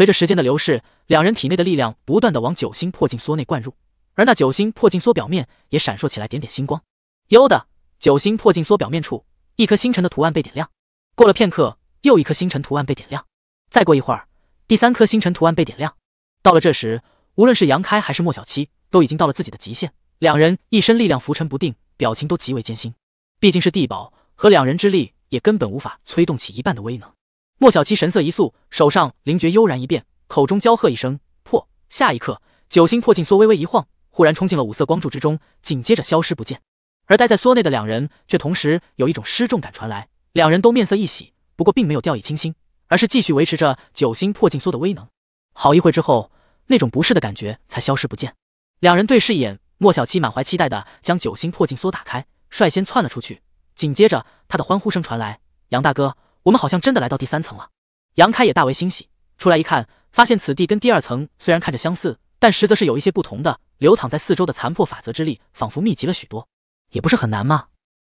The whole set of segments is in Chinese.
随着时间的流逝，两人体内的力量不断的往九星破镜梭内灌入，而那九星破镜梭表面也闪烁起来，点点星光。幽的九星破镜梭表面处，一颗星辰的图案被点亮。过了片刻，又一颗星辰图案被点亮。再过一会儿，第三颗星辰图案被点亮。到了这时，无论是杨开还是莫小七，都已经到了自己的极限，两人一身力量浮沉不定，表情都极为艰辛。毕竟是地宝和两人之力，也根本无法催动起一半的威能。莫小七神色一肃，手上灵觉悠然一变，口中娇喝一声：“破！”下一刻，九星破镜梭微微一晃，忽然冲进了五色光柱之中，紧接着消失不见。而待在梭内的两人，却同时有一种失重感传来，两人都面色一喜，不过并没有掉以轻心，而是继续维持着九星破镜梭的威能。好一会之后，那种不适的感觉才消失不见。两人对视一眼，莫小七满怀期待的将九星破镜梭打开，率先窜了出去。紧接着，他的欢呼声传来：“杨大哥！”我们好像真的来到第三层了。杨开也大为欣喜，出来一看，发现此地跟第二层虽然看着相似，但实则是有一些不同的。流淌在四周的残破法则之力，仿佛密集了许多。也不是很难嘛。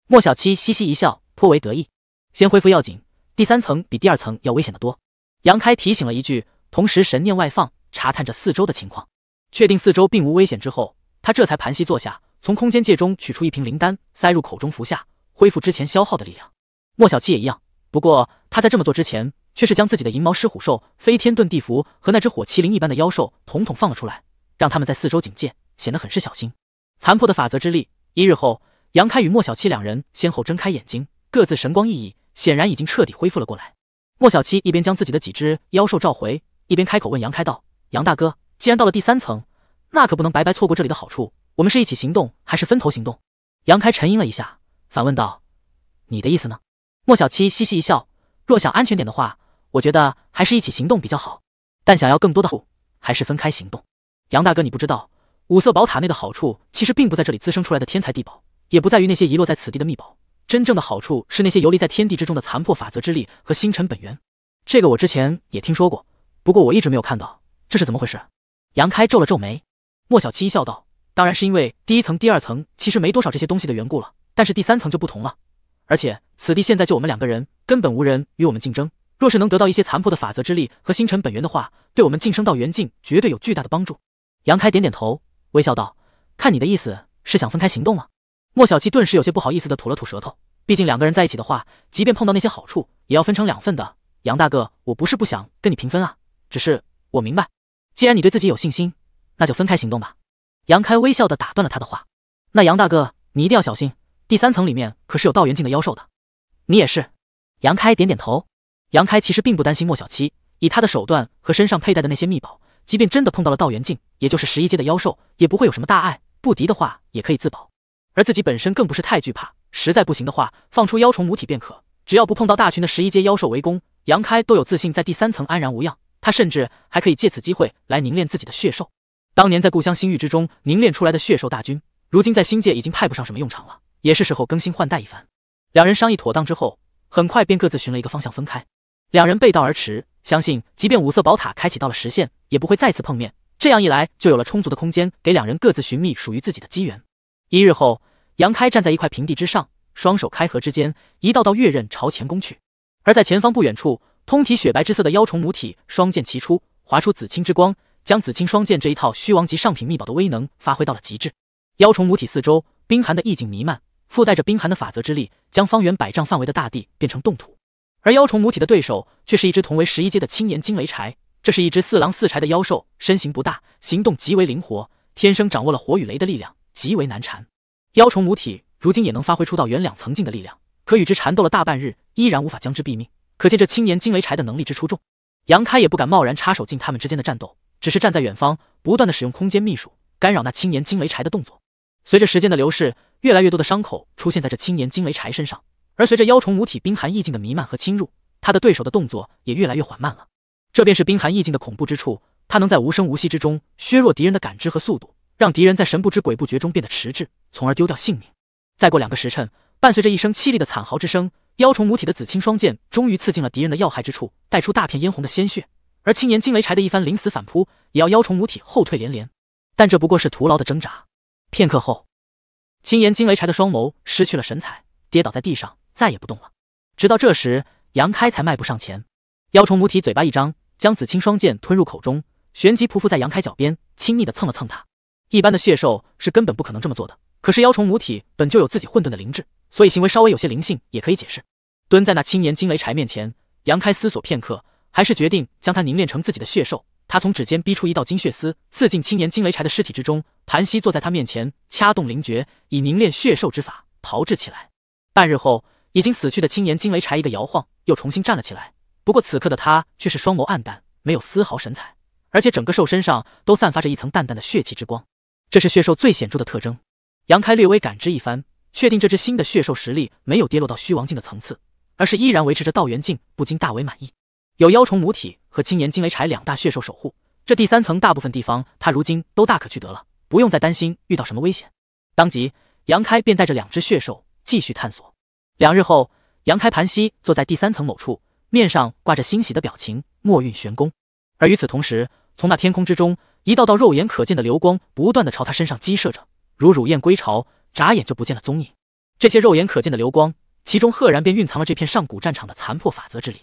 莫小七嘻嘻一笑，颇为得意。先恢复要紧，第三层比第二层要危险得多。杨开提醒了一句，同时神念外放，查探着四周的情况，确定四周并无危险之后，他这才盘膝坐下，从空间戒中取出一瓶灵丹，塞入口中服下，恢复之前消耗的力量。莫小七也一样。不过他在这么做之前，却是将自己的银毛狮虎兽、飞天遁地符和那只火麒麟一般的妖兽统统放了出来，让他们在四周警戒，显得很是小心。残破的法则之力。一日后，杨开与莫小七两人先后睁开眼睛，各自神光熠熠，显然已经彻底恢复了过来。莫小七一边将自己的几只妖兽召回，一边开口问杨开道：“杨大哥，既然到了第三层，那可不能白白错过这里的好处。我们是一起行动，还是分头行动？”杨开沉吟了一下，反问道：“你的意思呢？”莫小七嘻嘻一笑，若想安全点的话，我觉得还是一起行动比较好。但想要更多的还是分开行动。杨大哥，你不知道，五色宝塔内的好处其实并不在这里滋生出来的天才地宝，也不在于那些遗落在此地的秘宝，真正的好处是那些游离在天地之中的残破法则之力和星辰本源。这个我之前也听说过，不过我一直没有看到，这是怎么回事？杨开皱了皱眉。莫小七笑道：“当然是因为第一层、第二层其实没多少这些东西的缘故了，但是第三层就不同了。”而且此地现在就我们两个人，根本无人与我们竞争。若是能得到一些残破的法则之力和星辰本源的话，对我们晋升到元境绝对有巨大的帮助。杨开点点头，微笑道：“看你的意思是想分开行动吗？”莫小七顿时有些不好意思的吐了吐舌头，毕竟两个人在一起的话，即便碰到那些好处，也要分成两份的。杨大哥，我不是不想跟你平分啊，只是我明白，既然你对自己有信心，那就分开行动吧。杨开微笑的打断了他的话：“那杨大哥，你一定要小心。”第三层里面可是有道元境的妖兽的，你也是。杨开点点头。杨开其实并不担心莫小七，以他的手段和身上佩戴的那些秘宝，即便真的碰到了道元境，也就是十一阶的妖兽，也不会有什么大碍。不敌的话，也可以自保。而自己本身更不是太惧怕，实在不行的话，放出妖虫母体便可。只要不碰到大群的十一阶妖兽围攻，杨开都有自信在第三层安然无恙。他甚至还可以借此机会来凝练自己的血兽。当年在故乡星域之中凝练出来的血兽大军，如今在星界已经派不上什么用场了。也是时候更新换代一番。两人商议妥当之后，很快便各自寻了一个方向分开。两人背道而驰，相信即便五色宝塔开启到了时限，也不会再次碰面。这样一来，就有了充足的空间给两人各自寻觅属于自己的机缘。一日后，杨开站在一块平地之上，双手开合之间，一道道月刃朝前攻去。而在前方不远处，通体雪白之色的妖虫母体双剑齐出，划出紫青之光，将紫青双剑这一套虚王级上品秘宝的威能发挥到了极致。妖虫母体四周，冰寒的意境弥漫。附带着冰寒的法则之力，将方圆百丈范围的大地变成冻土。而妖虫母体的对手却是一只同为十一阶的青岩惊雷柴，这是一只四狼四柴的妖兽，身形不大，行动极为灵活，天生掌握了火与雷的力量，极为难缠。妖虫母体如今也能发挥出到元两层境的力量，可与之缠斗了大半日，依然无法将之毙命，可见这青岩惊雷柴的能力之出众。杨开也不敢贸然插手进他们之间的战斗，只是站在远方，不断的使用空间秘术干扰那青岩惊雷柴的动作。随着时间的流逝。越来越多的伤口出现在这青年惊雷柴身上，而随着妖虫母体冰寒意境的弥漫和侵入，他的对手的动作也越来越缓慢了。这便是冰寒意境的恐怖之处，它能在无声无息之中削弱敌人的感知和速度，让敌人在神不知鬼不觉中变得迟滞，从而丢掉性命。再过两个时辰，伴随着一声凄厉的惨嚎之声，妖虫母体的紫青双剑终于刺进了敌人的要害之处，带出大片嫣红的鲜血。而青年惊雷柴的一番临死反扑，也要妖虫母体后退连连，但这不过是徒劳的挣扎。片刻后。青岩惊雷柴的双眸失去了神采，跌倒在地上，再也不动了。直到这时，杨开才迈步上前。妖虫母体嘴巴一张，将紫青双剑吞入口中，旋即匍匐在杨开脚边，亲昵的蹭了蹭他。一般的血兽是根本不可能这么做的，可是妖虫母体本就有自己混沌的灵智，所以行为稍微有些灵性也可以解释。蹲在那青岩惊雷柴面前，杨开思索片刻，还是决定将它凝练成自己的血兽。他从指尖逼出一道金血丝，刺进青岩惊雷柴的尸体之中，盘膝坐在他面前，掐动灵诀，以凝练血兽之法炮制起来。半日后，已经死去的青岩惊雷柴一个摇晃，又重新站了起来。不过此刻的他却是双眸暗淡，没有丝毫神采，而且整个兽身上都散发着一层淡淡的血气之光，这是血兽最显著的特征。杨开略微感知一番，确定这只新的血兽实力没有跌落到虚王境的层次，而是依然维持着道元境，不禁大为满意。有妖虫母体和青岩惊雷柴两大血兽守护，这第三层大部分地方，他如今都大可去得了，不用再担心遇到什么危险。当即，杨开便带着两只血兽继续探索。两日后，杨开盘膝坐在第三层某处，面上挂着欣喜的表情，墨韵玄功。而与此同时，从那天空之中，一道道肉眼可见的流光不断的朝他身上激射着，如乳燕归巢，眨眼就不见了踪影。这些肉眼可见的流光，其中赫然便蕴藏了这片上古战场的残破法则之力。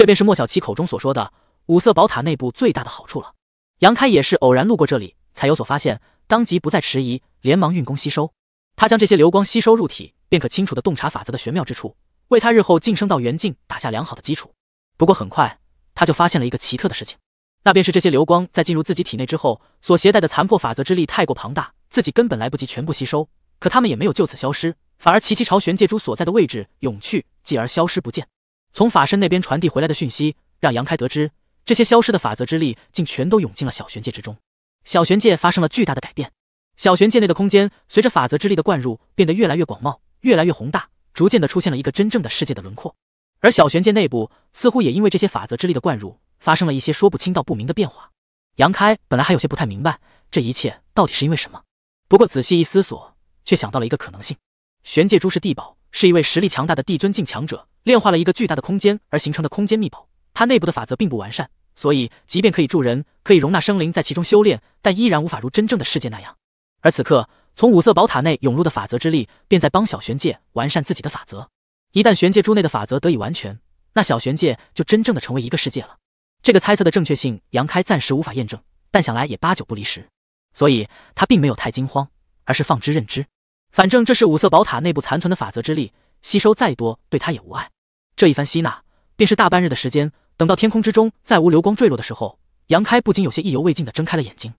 这便是莫小七口中所说的五色宝塔内部最大的好处了。杨开也是偶然路过这里才有所发现，当即不再迟疑，连忙运功吸收。他将这些流光吸收入体，便可清楚的洞察法则的玄妙之处，为他日后晋升到元境打下良好的基础。不过很快，他就发现了一个奇特的事情，那便是这些流光在进入自己体内之后，所携带的残破法则之力太过庞大，自己根本来不及全部吸收。可他们也没有就此消失，反而齐齐朝玄界珠所在的位置涌去，继而消失不见。从法身那边传递回来的讯息，让杨开得知，这些消失的法则之力竟全都涌进了小玄界之中。小玄界发生了巨大的改变，小玄界内的空间随着法则之力的灌入，变得越来越广袤，越来越宏大，逐渐的出现了一个真正的世界的轮廓。而小玄界内部似乎也因为这些法则之力的灌入，发生了一些说不清道不明的变化。杨开本来还有些不太明白这一切到底是因为什么，不过仔细一思索，却想到了一个可能性：玄界诸是地宝是一位实力强大的帝尊境强者。炼化了一个巨大的空间而形成的空间秘宝，它内部的法则并不完善，所以即便可以助人，可以容纳生灵在其中修炼，但依然无法如真正的世界那样。而此刻，从五色宝塔内涌入的法则之力，便在帮小玄界完善自己的法则。一旦玄界珠内的法则得以完全，那小玄界就真正的成为一个世界了。这个猜测的正确性，杨开暂时无法验证，但想来也八九不离十，所以他并没有太惊慌，而是放之任之。反正这是五色宝塔内部残存的法则之力。吸收再多对他也无碍。这一番吸纳，便是大半日的时间。等到天空之中再无流光坠落的时候，杨开不禁有些意犹未尽的睁开了眼睛。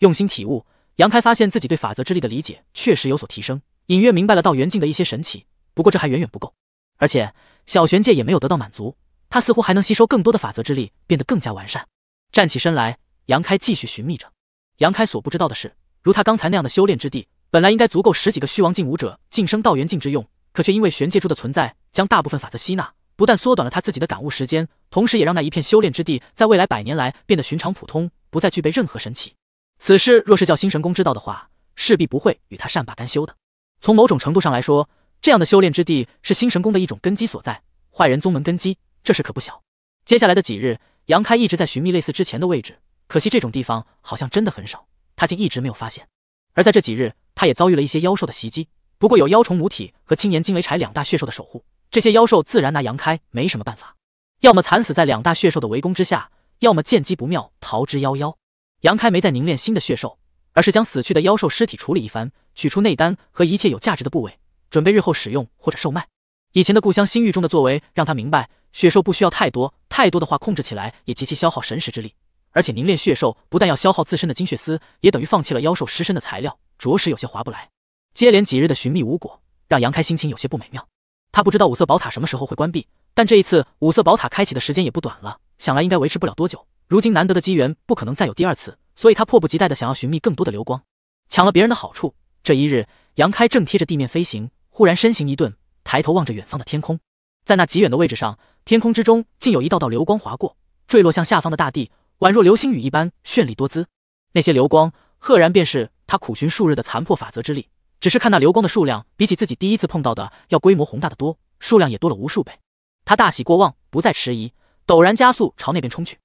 用心体悟，杨开发现自己对法则之力的理解确实有所提升，隐约明白了道元境的一些神奇。不过这还远远不够，而且小玄界也没有得到满足，他似乎还能吸收更多的法则之力，变得更加完善。站起身来，杨开继续寻觅着。杨开所不知道的是，如他刚才那样的修炼之地，本来应该足够十几个虚王境武者晋升道元境之用。可却因为玄界珠的存在，将大部分法则吸纳，不但缩短了他自己的感悟时间，同时也让那一片修炼之地在未来百年来变得寻常普通，不再具备任何神奇。此事若是叫星神宫知道的话，势必不会与他善罢甘休的。从某种程度上来说，这样的修炼之地是星神宫的一种根基所在，坏人宗门根基，这事可不小。接下来的几日，杨开一直在寻觅类似之前的位置，可惜这种地方好像真的很少，他竟一直没有发现。而在这几日，他也遭遇了一些妖兽的袭击。不过有妖虫母体和青岩金雷柴两大血兽的守护，这些妖兽自然拿杨开没什么办法，要么惨死在两大血兽的围攻之下，要么见机不妙逃之夭夭。杨开没再凝练新的血兽，而是将死去的妖兽尸体处理一番，取出内丹和一切有价值的部位，准备日后使用或者售卖。以前的故乡星域中的作为让他明白，血兽不需要太多太多的话，控制起来也极其消耗神识之力，而且凝练血兽不但要消耗自身的精血丝，也等于放弃了妖兽尸身的材料，着实有些划不来。接连几日的寻觅无果，让杨开心情有些不美妙。他不知道五色宝塔什么时候会关闭，但这一次五色宝塔开启的时间也不短了，想来应该维持不了多久。如今难得的机缘不可能再有第二次，所以他迫不及待的想要寻觅更多的流光，抢了别人的好处。这一日，杨开正贴着地面飞行，忽然身形一顿，抬头望着远方的天空，在那极远的位置上，天空之中竟有一道道流光划过，坠落向下方的大地，宛若流星雨一般绚丽多姿。那些流光赫然便是他苦寻数日的残破法则之力。只是看那流光的数量，比起自己第一次碰到的要规模宏大的多，数量也多了无数倍。他大喜过望，不再迟疑，陡然加速朝那边冲去。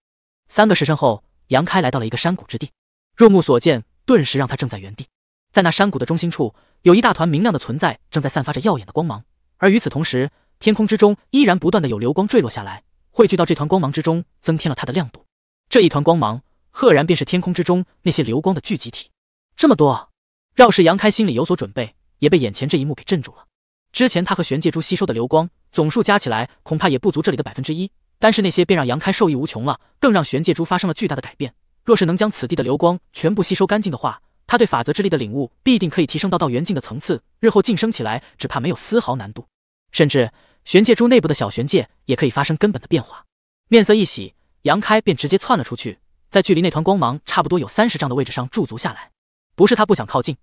三个时辰后，杨开来到了一个山谷之地，入目所见，顿时让他怔在原地。在那山谷的中心处，有一大团明亮的存在，正在散发着耀眼的光芒。而与此同时，天空之中依然不断的有流光坠落下来，汇聚到这团光芒之中，增添了它的亮度。这一团光芒，赫然便是天空之中那些流光的聚集体。这么多。饶是杨开心里有所准备，也被眼前这一幕给镇住了。之前他和玄界珠吸收的流光总数加起来，恐怕也不足这里的百分之一，但是那些便让杨开受益无穷了。更让玄界珠发生了巨大的改变。若是能将此地的流光全部吸收干净的话，他对法则之力的领悟必定可以提升到道元境的层次，日后晋升起来只怕没有丝毫难度。甚至玄界珠内部的小玄界也可以发生根本的变化。面色一喜，杨开便直接窜了出去，在距离那团光芒差不多有三十丈的位置上驻足下来。不是他不想靠近，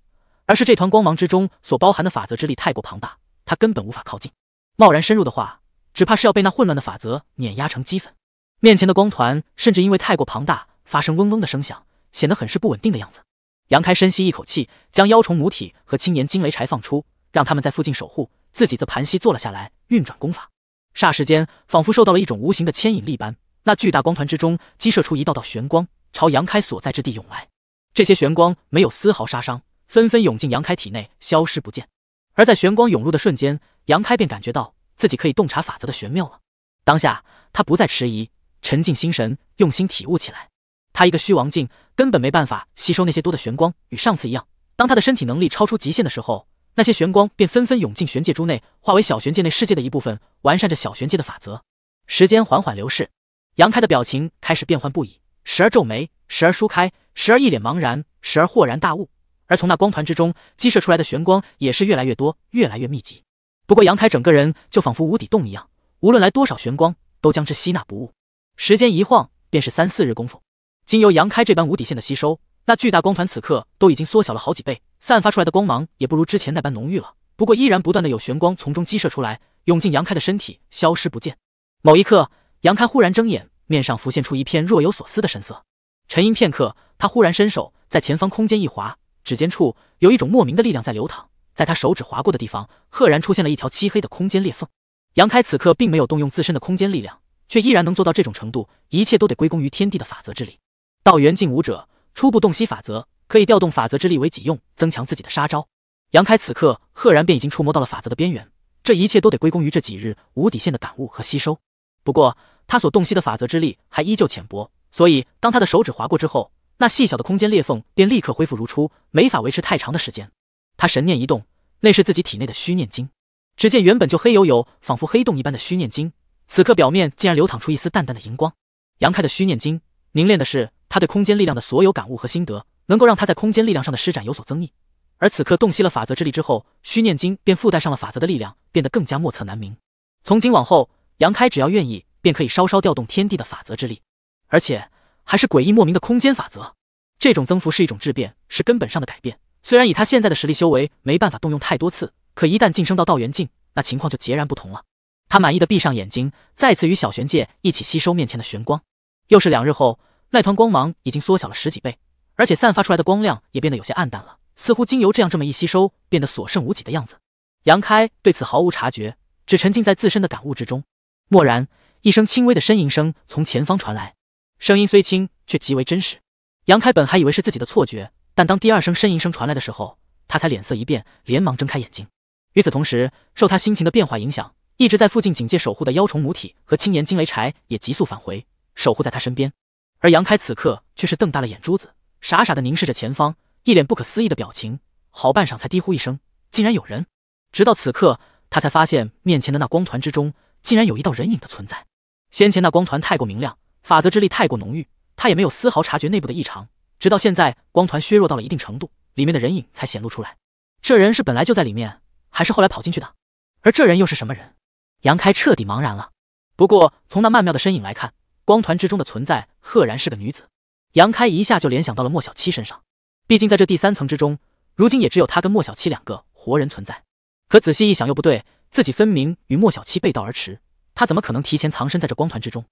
而是这团光芒之中所包含的法则之力太过庞大，他根本无法靠近。贸然深入的话，只怕是要被那混乱的法则碾压成齑粉。面前的光团甚至因为太过庞大，发生嗡嗡的声响，显得很是不稳定的样子。杨开深吸一口气，将妖虫母体和青岩惊雷柴放出，让他们在附近守护，自己则盘膝坐了下来，运转功法。霎时间，仿佛受到了一种无形的牵引力般，那巨大光团之中激射出一道道玄光，朝杨开所在之地涌来。这些玄光没有丝毫杀伤，纷纷涌进杨开体内，消失不见。而在玄光涌入的瞬间，杨开便感觉到自己可以洞察法则的玄妙了。当下，他不再迟疑，沉浸心神，用心体悟起来。他一个虚王境，根本没办法吸收那些多的玄光。与上次一样，当他的身体能力超出极限的时候，那些玄光便纷纷涌进玄界珠内，化为小玄界内世界的一部分，完善着小玄界的法则。时间缓缓流逝，杨开的表情开始变幻不已。时而皱眉，时而舒开，时而一脸茫然，时而豁然大悟。而从那光团之中激射出来的玄光也是越来越多，越来越密集。不过杨开整个人就仿佛无底洞一样，无论来多少玄光，都将之吸纳不误。时间一晃便是三四日功夫。经由杨开这般无底线的吸收，那巨大光团此刻都已经缩小了好几倍，散发出来的光芒也不如之前那般浓郁了。不过依然不断的有玄光从中激射出来，涌进杨开的身体，消失不见。某一刻，杨开忽然睁眼。面上浮现出一片若有所思的神色，沉吟片刻，他忽然伸手在前方空间一划，指尖处有一种莫名的力量在流淌，在他手指划过的地方，赫然出现了一条漆黑的空间裂缝。杨开此刻并没有动用自身的空间力量，却依然能做到这种程度，一切都得归功于天地的法则之力。道元境武者初步洞悉法则，可以调动法则之力为己用，增强自己的杀招。杨开此刻赫然便已经触摸到了法则的边缘，这一切都得归功于这几日无底线的感悟和吸收。不过。他所洞悉的法则之力还依旧浅薄，所以当他的手指划过之后，那细小的空间裂缝便立刻恢复如初，没法维持太长的时间。他神念一动，那是自己体内的虚念经。只见原本就黑黝黝、仿佛黑洞一般的虚念经，此刻表面竟然流淌出一丝淡淡的荧光。杨开的虚念经凝练的是他对空间力量的所有感悟和心得，能够让他在空间力量上的施展有所增益。而此刻洞悉了法则之力之后，虚念经便附带上了法则的力量，变得更加莫测难明。从今往后，杨开只要愿意。便可以稍稍调动天地的法则之力，而且还是诡异莫名的空间法则。这种增幅是一种质变，是根本上的改变。虽然以他现在的实力修为，没办法动用太多次，可一旦晋升到道元境，那情况就截然不同了。他满意的闭上眼睛，再次与小玄界一起吸收面前的玄光。又是两日后，那团光芒已经缩小了十几倍，而且散发出来的光亮也变得有些暗淡了，似乎经由这样这么一吸收，变得所剩无几的样子。杨开对此毫无察觉，只沉浸在自身的感悟之中，蓦然。一声轻微的呻吟声从前方传来，声音虽轻，却极为真实。杨开本还以为是自己的错觉，但当第二声呻吟声传来的时候，他才脸色一变，连忙睁开眼睛。与此同时，受他心情的变化影响，一直在附近警戒守护的妖虫母体和青岩惊雷柴也急速返回，守护在他身边。而杨开此刻却是瞪大了眼珠子，傻傻的凝视着前方，一脸不可思议的表情。好半晌才低呼一声：“竟然有人！”直到此刻，他才发现面前的那光团之中，竟然有一道人影的存在。先前那光团太过明亮，法则之力太过浓郁，他也没有丝毫察觉内部的异常。直到现在，光团削弱到了一定程度，里面的人影才显露出来。这人是本来就在里面，还是后来跑进去的？而这人又是什么人？杨开彻底茫然了。不过从那曼妙的身影来看，光团之中的存在赫然是个女子。杨开一下就联想到了莫小七身上，毕竟在这第三层之中，如今也只有他跟莫小七两个活人存在。可仔细一想又不对，自己分明与莫小七背道而驰。他怎么可能提前藏身在这光团之中？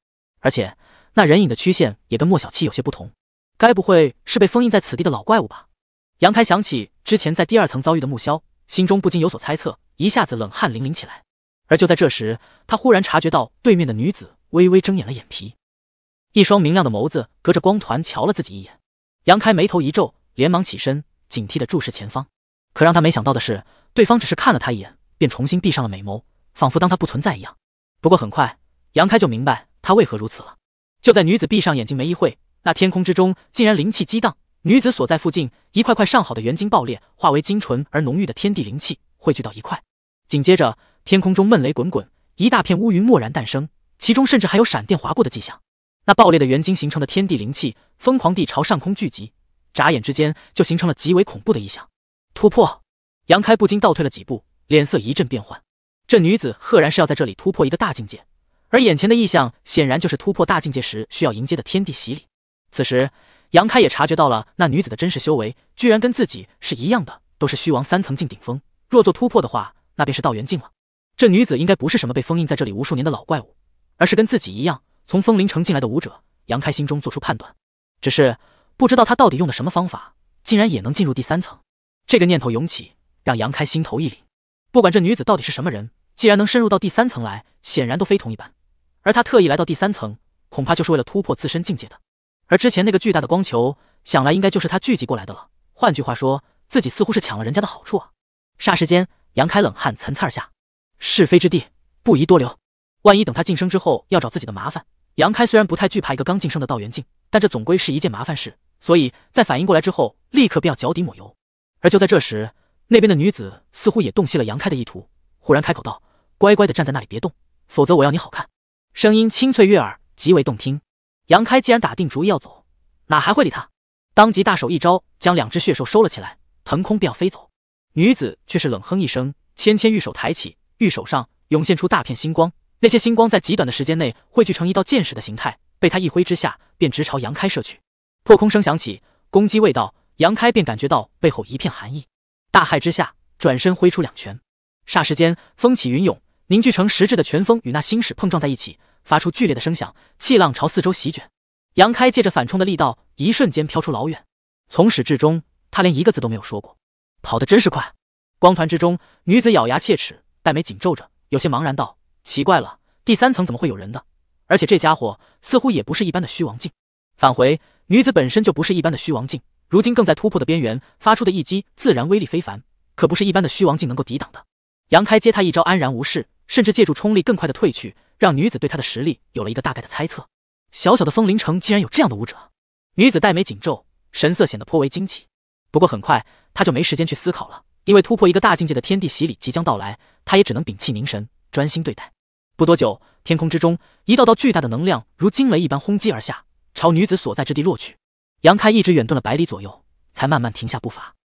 而且那人影的曲线也跟莫小七有些不同，该不会是被封印在此地的老怪物吧？杨开想起之前在第二层遭遇的木萧，心中不禁有所猜测，一下子冷汗淋淋起来。而就在这时，他忽然察觉到对面的女子微微睁眼了眼皮，一双明亮的眸子隔着光团瞧了自己一眼。杨开眉头一皱，连忙起身，警惕地注视前方。可让他没想到的是，对方只是看了他一眼，便重新闭上了美眸，仿佛当他不存在一样。不过很快，杨开就明白他为何如此了。就在女子闭上眼睛没一会，那天空之中竟然灵气激荡，女子所在附近一块块上好的元晶爆裂，化为精纯而浓郁的天地灵气，汇聚到一块。紧接着，天空中闷雷滚滚，一大片乌云蓦然诞生，其中甚至还有闪电划过的迹象。那爆裂的元晶形成的天地灵气，疯狂地朝上空聚集，眨眼之间就形成了极为恐怖的异象。突破！杨开不禁倒退了几步，脸色一阵变幻。这女子赫然是要在这里突破一个大境界，而眼前的异象显然就是突破大境界时需要迎接的天地洗礼。此时，杨开也察觉到了那女子的真实修为，居然跟自己是一样的，都是虚王三层境顶峰。若做突破的话，那便是道元境了。这女子应该不是什么被封印在这里无数年的老怪物，而是跟自己一样从风林城进来的武者。杨开心中做出判断，只是不知道他到底用的什么方法，竟然也能进入第三层。这个念头涌起，让杨开心头一凛。不管这女子到底是什么人。既然能深入到第三层来，显然都非同一般，而他特意来到第三层，恐怕就是为了突破自身境界的。而之前那个巨大的光球，想来应该就是他聚集过来的了。换句话说，自己似乎是抢了人家的好处啊！霎时间，杨开冷汗涔涔而下。是非之地，不宜多留。万一等他晋升之后要找自己的麻烦，杨开虽然不太惧怕一个刚晋升的道元境，但这总归是一件麻烦事。所以在反应过来之后，立刻便要脚底抹油。而就在这时，那边的女子似乎也洞悉了杨开的意图，忽然开口道。乖乖的站在那里别动，否则我要你好看。声音清脆悦耳，极为动听。杨开既然打定主意要走，哪还会理他？当即大手一招，将两只血兽收了起来，腾空便要飞走。女子却是冷哼一声，芊芊玉手抬起，玉手上涌现出大片星光。那些星光在极短的时间内汇聚成一道箭矢的形态，被她一挥之下，便直朝阳开射去。破空声响起，攻击未到，杨开便感觉到背后一片寒意。大骇之下，转身挥出两拳，霎时间风起云涌。凝聚成实质的拳风与那星矢碰撞在一起，发出剧烈的声响，气浪朝四周席卷。杨开借着反冲的力道，一瞬间飘出老远。从始至终，他连一个字都没有说过，跑得真是快。光团之中，女子咬牙切齿，黛眉紧皱着，有些茫然道：“奇怪了，第三层怎么会有人的？而且这家伙似乎也不是一般的虚王境。”返回女子本身就不是一般的虚王境，如今更在突破的边缘，发出的一击自然威力非凡，可不是一般的虚王境能够抵挡的。杨开接他一招，安然无事。甚至借助冲力更快的退去，让女子对他的实力有了一个大概的猜测。小小的风铃城竟然有这样的武者，女子黛眉紧皱，神色显得颇为惊奇。不过很快，她就没时间去思考了，因为突破一个大境界的天地洗礼即将到来，她也只能屏气凝神，专心对待。不多久，天空之中一道道巨大的能量如惊雷一般轰击而下，朝女子所在之地落去。杨开一直远遁了百里左右，才慢慢停下步伐。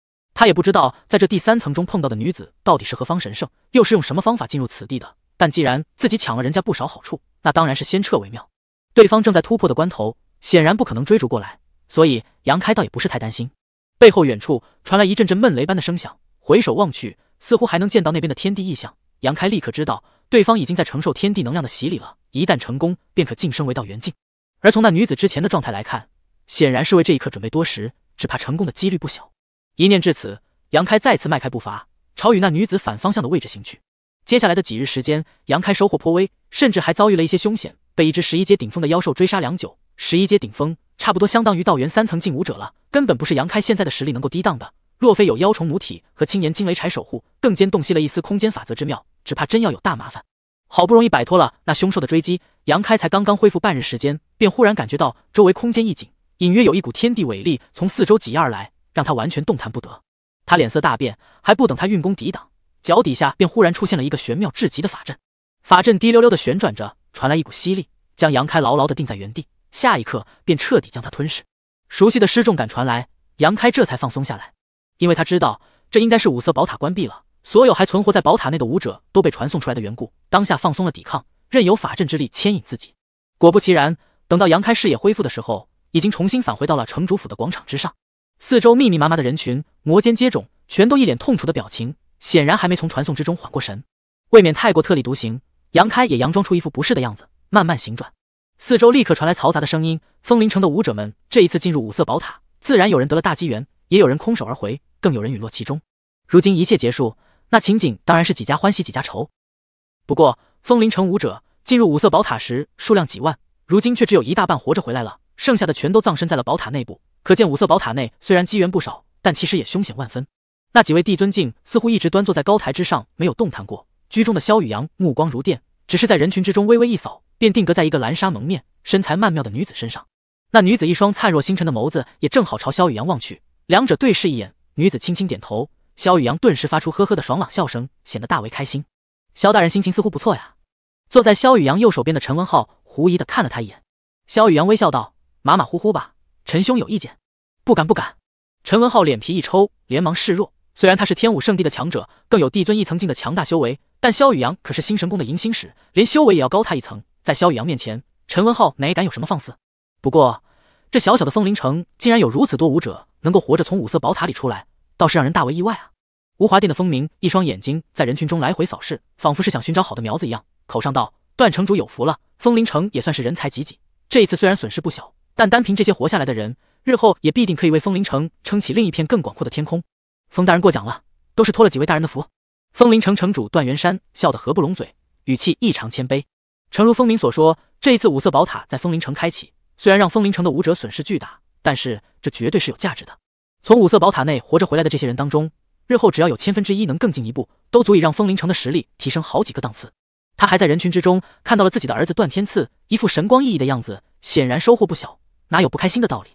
他也不知道在这第三层中碰到的女子到底是何方神圣，又是用什么方法进入此地的。但既然自己抢了人家不少好处，那当然是先撤为妙。对方正在突破的关头，显然不可能追逐过来，所以杨开倒也不是太担心。背后远处传来一阵阵闷雷般的声响，回首望去，似乎还能见到那边的天地异象。杨开立刻知道，对方已经在承受天地能量的洗礼了。一旦成功，便可晋升为道元境。而从那女子之前的状态来看，显然是为这一刻准备多时，只怕成功的几率不小。一念至此，杨开再次迈开步伐，朝与那女子反方向的位置行去。接下来的几日时间，杨开收获颇微，甚至还遭遇了一些凶险，被一只十一阶顶峰的妖兽追杀良久。十一阶顶峰，差不多相当于道元三层进武者了，根本不是杨开现在的实力能够抵挡的。若非有妖虫母体和青岩惊雷柴守护，更兼洞悉了一丝空间法则之妙，只怕真要有大麻烦。好不容易摆脱了那凶兽的追击，杨开才刚刚恢复半日时间，便忽然感觉到周围空间一紧，隐约有一股天地伟力从四周挤压而来。让他完全动弹不得，他脸色大变，还不等他运功抵挡，脚底下便忽然出现了一个玄妙至极的法阵，法阵滴溜溜的旋转着，传来一股吸力，将杨开牢牢的定在原地，下一刻便彻底将他吞噬。熟悉的失重感传来，杨开这才放松下来，因为他知道这应该是五色宝塔关闭了，所有还存活在宝塔内的武者都被传送出来的缘故，当下放松了抵抗，任由法阵之力牵引自己。果不其然，等到杨开视野恢复的时候，已经重新返回到了城主府的广场之上。四周密密麻麻的人群，摩肩接踵，全都一脸痛楚的表情，显然还没从传送之中缓过神。未免太过特立独行，杨开也佯装出一副不适的样子，慢慢行转。四周立刻传来嘈杂的声音。风林城的武者们这一次进入五色宝塔，自然有人得了大机缘，也有人空手而回，更有人陨落其中。如今一切结束，那情景当然是几家欢喜几家愁。不过，风林城武者进入五色宝塔时数量几万，如今却只有一大半活着回来了，剩下的全都葬身在了宝塔内部。可见五色宝塔内虽然机缘不少，但其实也凶险万分。那几位帝尊镜似乎一直端坐在高台之上，没有动弹过。居中的萧雨阳目光如电，只是在人群之中微微一扫，便定格在一个蓝纱蒙面、身材曼妙的女子身上。那女子一双灿若星辰的眸子也正好朝萧雨阳望去，两者对视一眼，女子轻轻点头。萧雨阳顿时发出呵呵的爽朗笑声，显得大为开心。萧大人心情似乎不错呀。坐在萧雨阳右手边的陈文浩狐疑的看了他一眼。萧雨阳微笑道：“马马虎虎吧。”陈兄有意见？不敢不敢。陈文浩脸皮一抽，连忙示弱。虽然他是天武圣地的强者，更有帝尊一层境的强大修为，但萧雨阳可是星神宫的迎星使，连修为也要高他一层。在萧雨阳面前，陈文浩哪敢有什么放肆？不过，这小小的风铃城竟然有如此多武者能够活着从五色宝塔里出来，倒是让人大为意外啊！无华殿的风鸣一双眼睛在人群中来回扫视，仿佛是想寻找好的苗子一样，口上道：“段城主有福了，风铃城也算是人才济济。这一次虽然损失不小。”但单凭这些活下来的人，日后也必定可以为风铃城撑起另一片更广阔的天空。风大人过奖了，都是托了几位大人的福。风铃城城主段元山笑得合不拢嘴，语气异常谦卑。诚如风明所说，这一次五色宝塔在风铃城开启，虽然让风铃城的武者损失巨大，但是这绝对是有价值的。从五色宝塔内活着回来的这些人当中，日后只要有千分之一能更进一步，都足以让风铃城的实力提升好几个档次。他还在人群之中看到了自己的儿子段天赐，一副神光熠熠的样子，显然收获不小。哪有不开心的道理？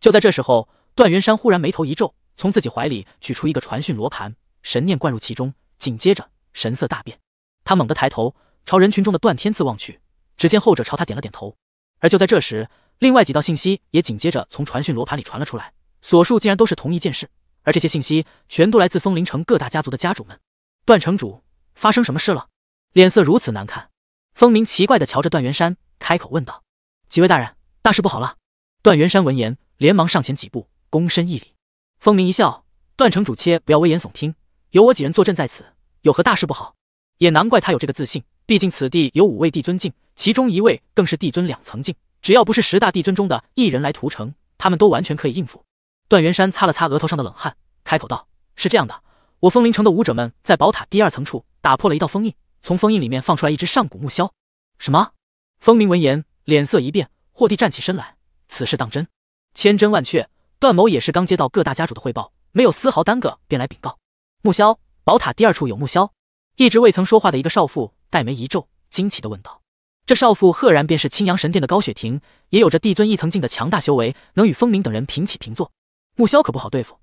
就在这时候，段元山忽然眉头一皱，从自己怀里取出一个传讯罗盘，神念灌入其中，紧接着神色大变。他猛地抬头朝人群中的段天赐望去，只见后者朝他点了点头。而就在这时，另外几道信息也紧接着从传讯罗盘里传了出来，所述竟然都是同一件事。而这些信息全都来自风铃城各大家族的家主们。段城主，发生什么事了？脸色如此难看。风鸣奇怪的瞧着段元山，开口问道：“几位大人，大事不好了！”段元山闻言，连忙上前几步，躬身一礼。风鸣一笑：“段城主，切不要危言耸听，有我几人坐镇在此，有何大事不好？”也难怪他有这个自信，毕竟此地有五位帝尊境，其中一位更是帝尊两层境。只要不是十大帝尊中的一人来屠城，他们都完全可以应付。段元山擦了擦额头上的冷汗，开口道：“是这样的，我风铃城的武者们在宝塔第二层处打破了一道封印，从封印里面放出来一只上古木枭。”什么？风鸣闻言，脸色一变，霍地站起身来。此事当真，千真万确。段某也是刚接到各大家主的汇报，没有丝毫耽搁，便来禀告。木萧，宝塔第二处有木萧。一直未曾说话的一个少妇，黛眉一皱，惊奇的问道：“这少妇赫然便是青阳神殿的高雪婷，也有着帝尊一层境的强大修为，能与风鸣等人平起平坐。木萧可不好对付，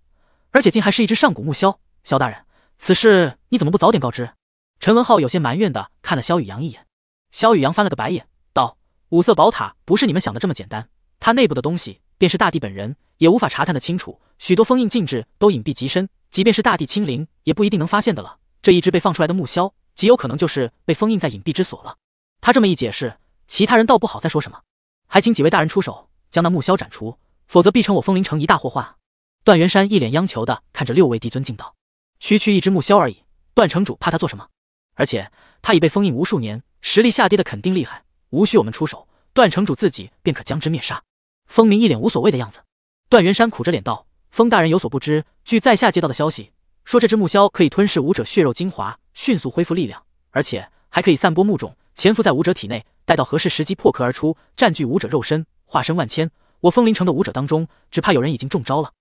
而且竟还是一只上古木萧。萧大人，此事你怎么不早点告知？”陈文浩有些埋怨的看了萧雨阳一眼，萧雨阳翻了个白眼，道：“五色宝塔不是你们想的这么简单。”他内部的东西，便是大地本人也无法查探的清楚。许多封印禁制都隐蔽极深，即便是大地亲临，也不一定能发现的了。这一只被放出来的木枭，极有可能就是被封印在隐蔽之所了。他这么一解释，其他人倒不好再说什么。还请几位大人出手，将那木枭斩除，否则必成我风铃城一大祸患。段元山一脸央求的看着六位帝尊，敬道：“区区一只木枭而已，段城主怕他做什么？而且他已被封印无数年，实力下跌的肯定厉害，无需我们出手，段城主自己便可将之灭杀。”风鸣一脸无所谓的样子，段元山苦着脸道：“风大人有所不知，据在下接到的消息，说这只木枭可以吞噬武者血肉精华，迅速恢复力量，而且还可以散播木种，潜伏在武者体内，待到合适时机破壳而出，占据武者肉身，化身万千。我风林城的武者当中，只怕有人已经中招了。”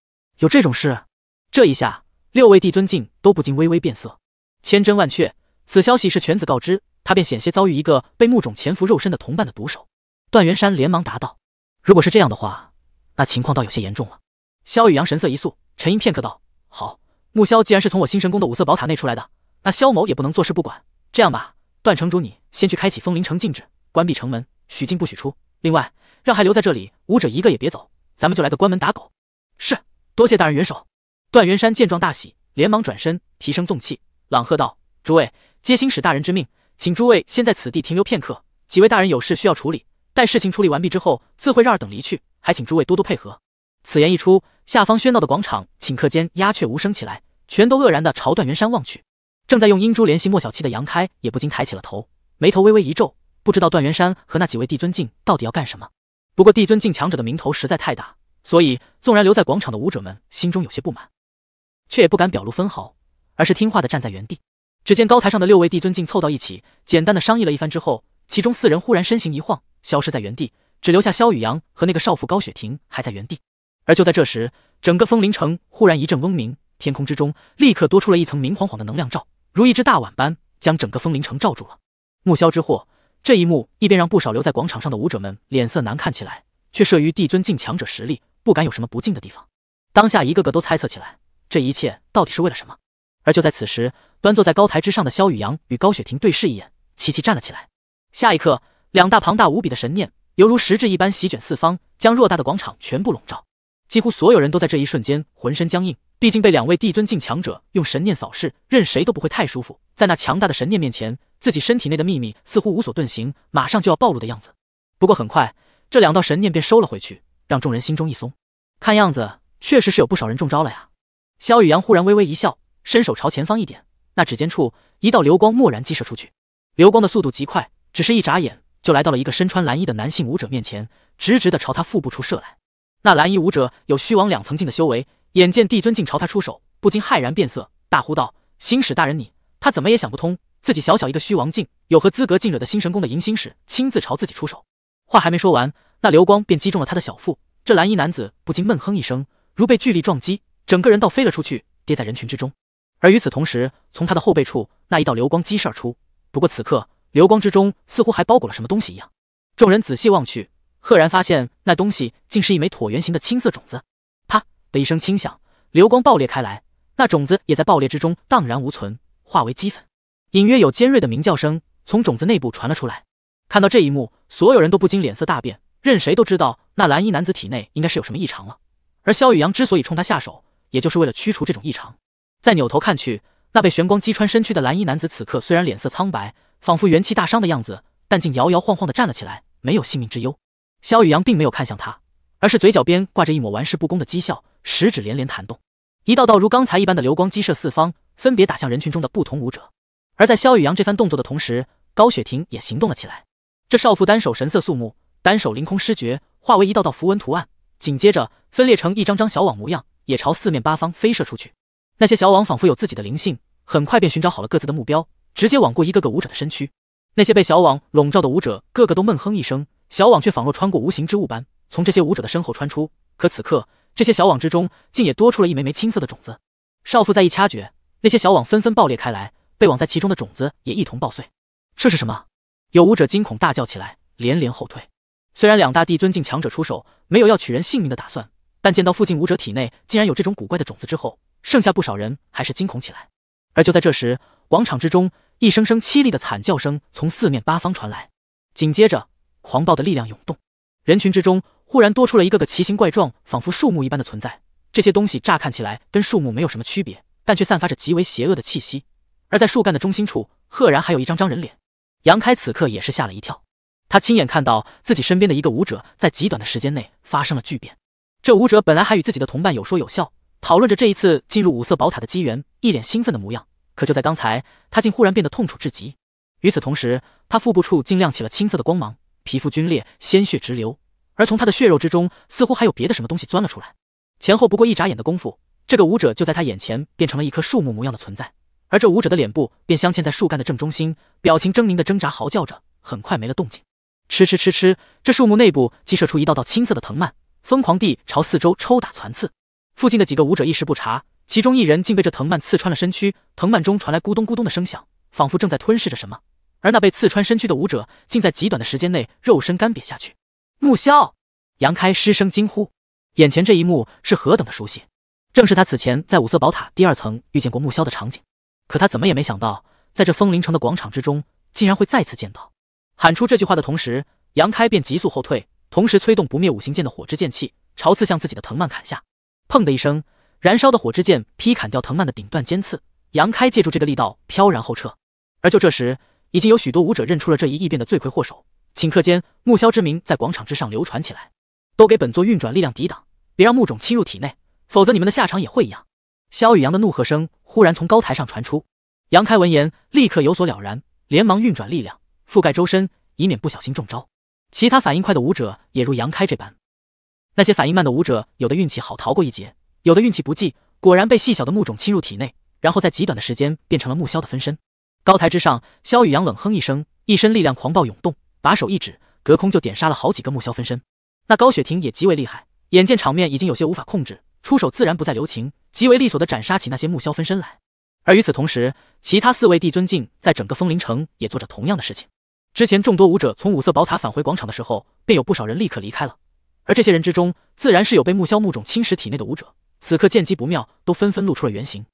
有这种事？这一下，六位帝尊境都不禁微微变色。千真万确，此消息是犬子告知，他便险些遭遇一个被木种潜伏肉身的同伴的毒手。段元山连忙答道。如果是这样的话，那情况倒有些严重了。萧雨阳神色一肃，沉吟片刻，道：“好，穆萧既然是从我星神宫的五色宝塔内出来的，那萧某也不能坐视不管。这样吧，段城主，你先去开启风铃城禁制，关闭城门，许进不许出。另外，让还留在这里武者一个也别走，咱们就来个关门打狗。是，多谢大人援手。”段元山见状大喜，连忙转身，提升纵气，朗喝道：“诸位，皆星使大人之命，请诸位先在此地停留片刻，几位大人有事需要处理。”待事情处理完毕之后，自会让二等离去，还请诸位多多配合。此言一出，下方喧闹的广场顷刻间鸦雀无声起来，全都愕然地朝段元山望去。正在用音珠联系莫小七的杨开也不禁抬起了头，眉头微微一皱，不知道段元山和那几位帝尊境到底要干什么。不过帝尊境强者的名头实在太大，所以纵然留在广场的武者们心中有些不满，却也不敢表露分毫，而是听话地站在原地。只见高台上的六位帝尊境凑到一起，简单的商议了一番之后，其中四人忽然身形一晃。消失在原地，只留下萧雨阳和那个少妇高雪婷还在原地。而就在这时，整个风铃城忽然一阵嗡鸣，天空之中立刻多出了一层明晃晃的能量罩，如一只大碗般将整个风铃城罩住了。木萧之祸这一幕一边让不少留在广场上的舞者们脸色难看起来，却慑于帝尊境强者实力，不敢有什么不敬的地方。当下一个个都猜测起来，这一切到底是为了什么？而就在此时，端坐在高台之上的萧雨阳与高雪婷对视一眼，齐齐站了起来。下一刻。两大庞大无比的神念，犹如实质一般席卷四方，将偌大的广场全部笼罩。几乎所有人都在这一瞬间浑身僵硬，毕竟被两位帝尊境强者用神念扫视，任谁都不会太舒服。在那强大的神念面前，自己身体内的秘密似乎无所遁形，马上就要暴露的样子。不过很快，这两道神念便收了回去，让众人心中一松。看样子确实是有不少人中招了呀。萧雨阳忽然微微一笑，伸手朝前方一点，那指尖处一道流光蓦然激射出去。流光的速度极快，只是一眨眼。就来到了一个身穿蓝衣的男性武者面前，直直的朝他腹部处射来。那蓝衣武者有虚王两层境的修为，眼见帝尊竟朝他出手，不禁骇然变色，大呼道：“星矢大人，你……”他怎么也想不通，自己小小一个虚王境，有何资格竟惹得星神宫的迎星使亲自朝自己出手？话还没说完，那流光便击中了他的小腹。这蓝衣男子不禁闷哼一声，如被巨力撞击，整个人倒飞了出去，跌在人群之中。而与此同时，从他的后背处，那一道流光激射而出。不过此刻，流光之中似乎还包裹了什么东西一样，众人仔细望去，赫然发现那东西竟是一枚椭圆形的青色种子。啪的一声轻响，流光爆裂开来，那种子也在爆裂之中荡然无存，化为齑粉。隐约有尖锐的鸣叫声从种子内部传了出来。看到这一幕，所有人都不禁脸色大变。任谁都知道那蓝衣男子体内应该是有什么异常了，而萧雨阳之所以冲他下手，也就是为了驱除这种异常。再扭头看去，那被玄光击穿身躯的蓝衣男子此刻虽然脸色苍白。仿佛元气大伤的样子，但竟摇摇晃晃的站了起来，没有性命之忧。萧雨阳并没有看向他，而是嘴角边挂着一抹玩世不恭的讥笑，食指连连弹动，一道道如刚才一般的流光激射四方，分别打向人群中的不同舞者。而在萧雨阳这番动作的同时，高雪婷也行动了起来。这少妇单手神色肃穆，单手凌空施诀，化为一道道符文图案，紧接着分裂成一张张小网模样，也朝四面八方飞射出去。那些小网仿佛有自己的灵性，很快便寻找好了各自的目标。直接网过一个个舞者的身躯，那些被小网笼罩的舞者个个都闷哼一声，小网却仿若穿过无形之物般，从这些舞者的身后穿出。可此刻，这些小网之中竟也多出了一枚枚青色的种子。少妇再一掐诀，那些小网纷纷爆裂开来，被网在其中的种子也一同爆碎。这是什么？有舞者惊恐大叫起来，连连后退。虽然两大帝尊境强者出手没有要取人性命的打算，但见到附近舞者体内竟然有这种古怪的种子之后，剩下不少人还是惊恐起来。而就在这时，广场之中。一声声凄厉的惨叫声从四面八方传来，紧接着狂暴的力量涌动，人群之中忽然多出了一个个奇形怪状，仿佛树木一般的存在。这些东西乍看起来跟树木没有什么区别，但却散发着极为邪恶的气息。而在树干的中心处，赫然还有一张张人脸。杨开此刻也是吓了一跳，他亲眼看到自己身边的一个舞者在极短的时间内发生了巨变。这舞者本来还与自己的同伴有说有笑，讨论着这一次进入五色宝塔的机缘，一脸兴奋的模样。可就在刚才，他竟忽然变得痛楚至极。与此同时，他腹部处竟亮起了青色的光芒，皮肤皲裂，鲜血直流，而从他的血肉之中，似乎还有别的什么东西钻了出来。前后不过一眨眼的功夫，这个舞者就在他眼前变成了一棵树木模样的存在，而这舞者的脸部便镶嵌在树干的正中心，表情狰狞的挣扎嚎叫着，很快没了动静。吃吃吃吃！这树木内部激射出一道道青色的藤蔓，疯狂地朝四周抽打攒刺。附近的几个舞者一时不察。其中一人竟被这藤蔓刺穿了身躯，藤蔓中传来咕咚咕咚的声响，仿佛正在吞噬着什么。而那被刺穿身躯的武者，竟在极短的时间内肉身干瘪下去。木萧，杨开失声惊呼，眼前这一幕是何等的熟悉，正是他此前在五色宝塔第二层遇见过木萧的场景。可他怎么也没想到，在这风铃城的广场之中，竟然会再次见到。喊出这句话的同时，杨开便急速后退，同时催动不灭五行剑的火之剑气，朝刺向自己的藤蔓砍下。砰的一声。燃烧的火之剑劈砍掉藤蔓的顶端尖刺，杨开借助这个力道飘然后撤。而就这时，已经有许多武者认出了这一异变的罪魁祸首。顷刻间，木萧之名在广场之上流传起来。都给本座运转力量抵挡，别让木种侵入体内，否则你们的下场也会一样。萧雨阳的怒喝声忽然从高台上传出。杨开闻言立刻有所了然，连忙运转力量覆盖周身，以免不小心中招。其他反应快的武者也如杨开这般，那些反应慢的武者有的运气好逃过一劫。有的运气不济，果然被细小的木种侵入体内，然后在极短的时间变成了木枭的分身。高台之上，萧雨阳冷哼一声，一身力量狂暴涌动，把手一指，隔空就点杀了好几个木枭分身。那高雪婷也极为厉害，眼见场面已经有些无法控制，出手自然不再留情，极为利索的斩杀起那些木枭分身来。而与此同时，其他四位帝尊境在整个风铃城也做着同样的事情。之前众多武者从五色宝塔返回广场的时候，便有不少人立刻离开了，而这些人之中，自然是有被木枭木种侵蚀体内的武者。此刻见机不妙，都纷纷露出了原形。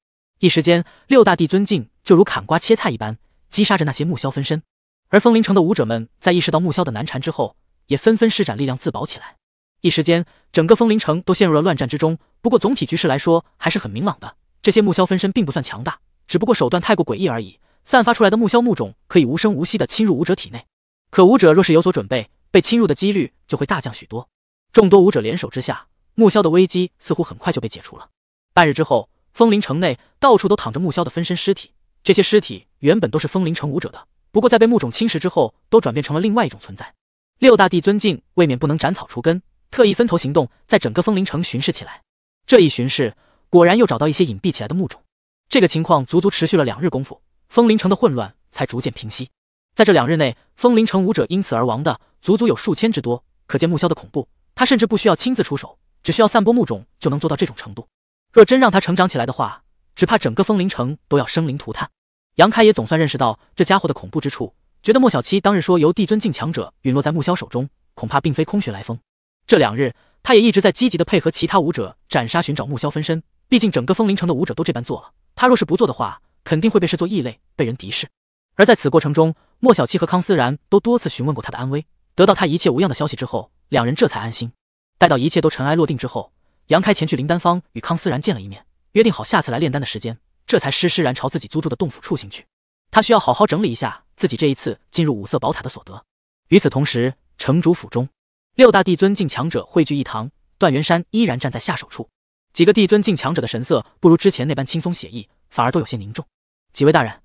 一时间，六大帝尊境就如砍瓜切菜一般击杀着那些木枭分身。而风铃城的武者们在意识到木枭的难缠之后，也纷纷施展力量自保起来。一时间，整个风铃城都陷入了乱战之中。不过总体局势来说还是很明朗的。这些木枭分身并不算强大，只不过手段太过诡异而已。散发出来的木枭木种可以无声无息地侵入武者体内，可武者若是有所准备，被侵入的几率就会大降许多。众多武者联手之下。木萧的危机似乎很快就被解除了。半日之后，风林城内到处都躺着木萧的分身尸体。这些尸体原本都是风林城武者的，不过在被木种侵蚀之后，都转变成了另外一种存在。六大帝尊敬未免不能斩草除根，特意分头行动，在整个风林城巡视起来。这一巡视，果然又找到一些隐蔽起来的木种。这个情况足足持续了两日功夫，风林城的混乱才逐渐平息。在这两日内，风林城武者因此而亡的足足有数千之多，可见木萧的恐怖。他甚至不需要亲自出手。只需要散播木种就能做到这种程度，若真让他成长起来的话，只怕整个风铃城都要生灵涂炭。杨开也总算认识到这家伙的恐怖之处，觉得莫小七当日说由帝尊境强者陨落在木萧手中，恐怕并非空穴来风。这两日，他也一直在积极的配合其他武者斩杀寻找木萧分身，毕竟整个风铃城的武者都这般做了，他若是不做的话，肯定会被视作异类，被人敌视。而在此过程中，莫小七和康思然都多次询问过他的安危，得到他一切无恙的消息之后，两人这才安心。待到一切都尘埃落定之后，杨开前去灵丹方与康思然见了一面，约定好下次来炼丹的时间，这才施施然朝自己租住的洞府处行去。他需要好好整理一下自己这一次进入五色宝塔的所得。与此同时，城主府中，六大帝尊敬强者汇聚一堂，段元山依然站在下手处。几个帝尊敬强者的神色不如之前那般轻松写意，反而都有些凝重。几位大人，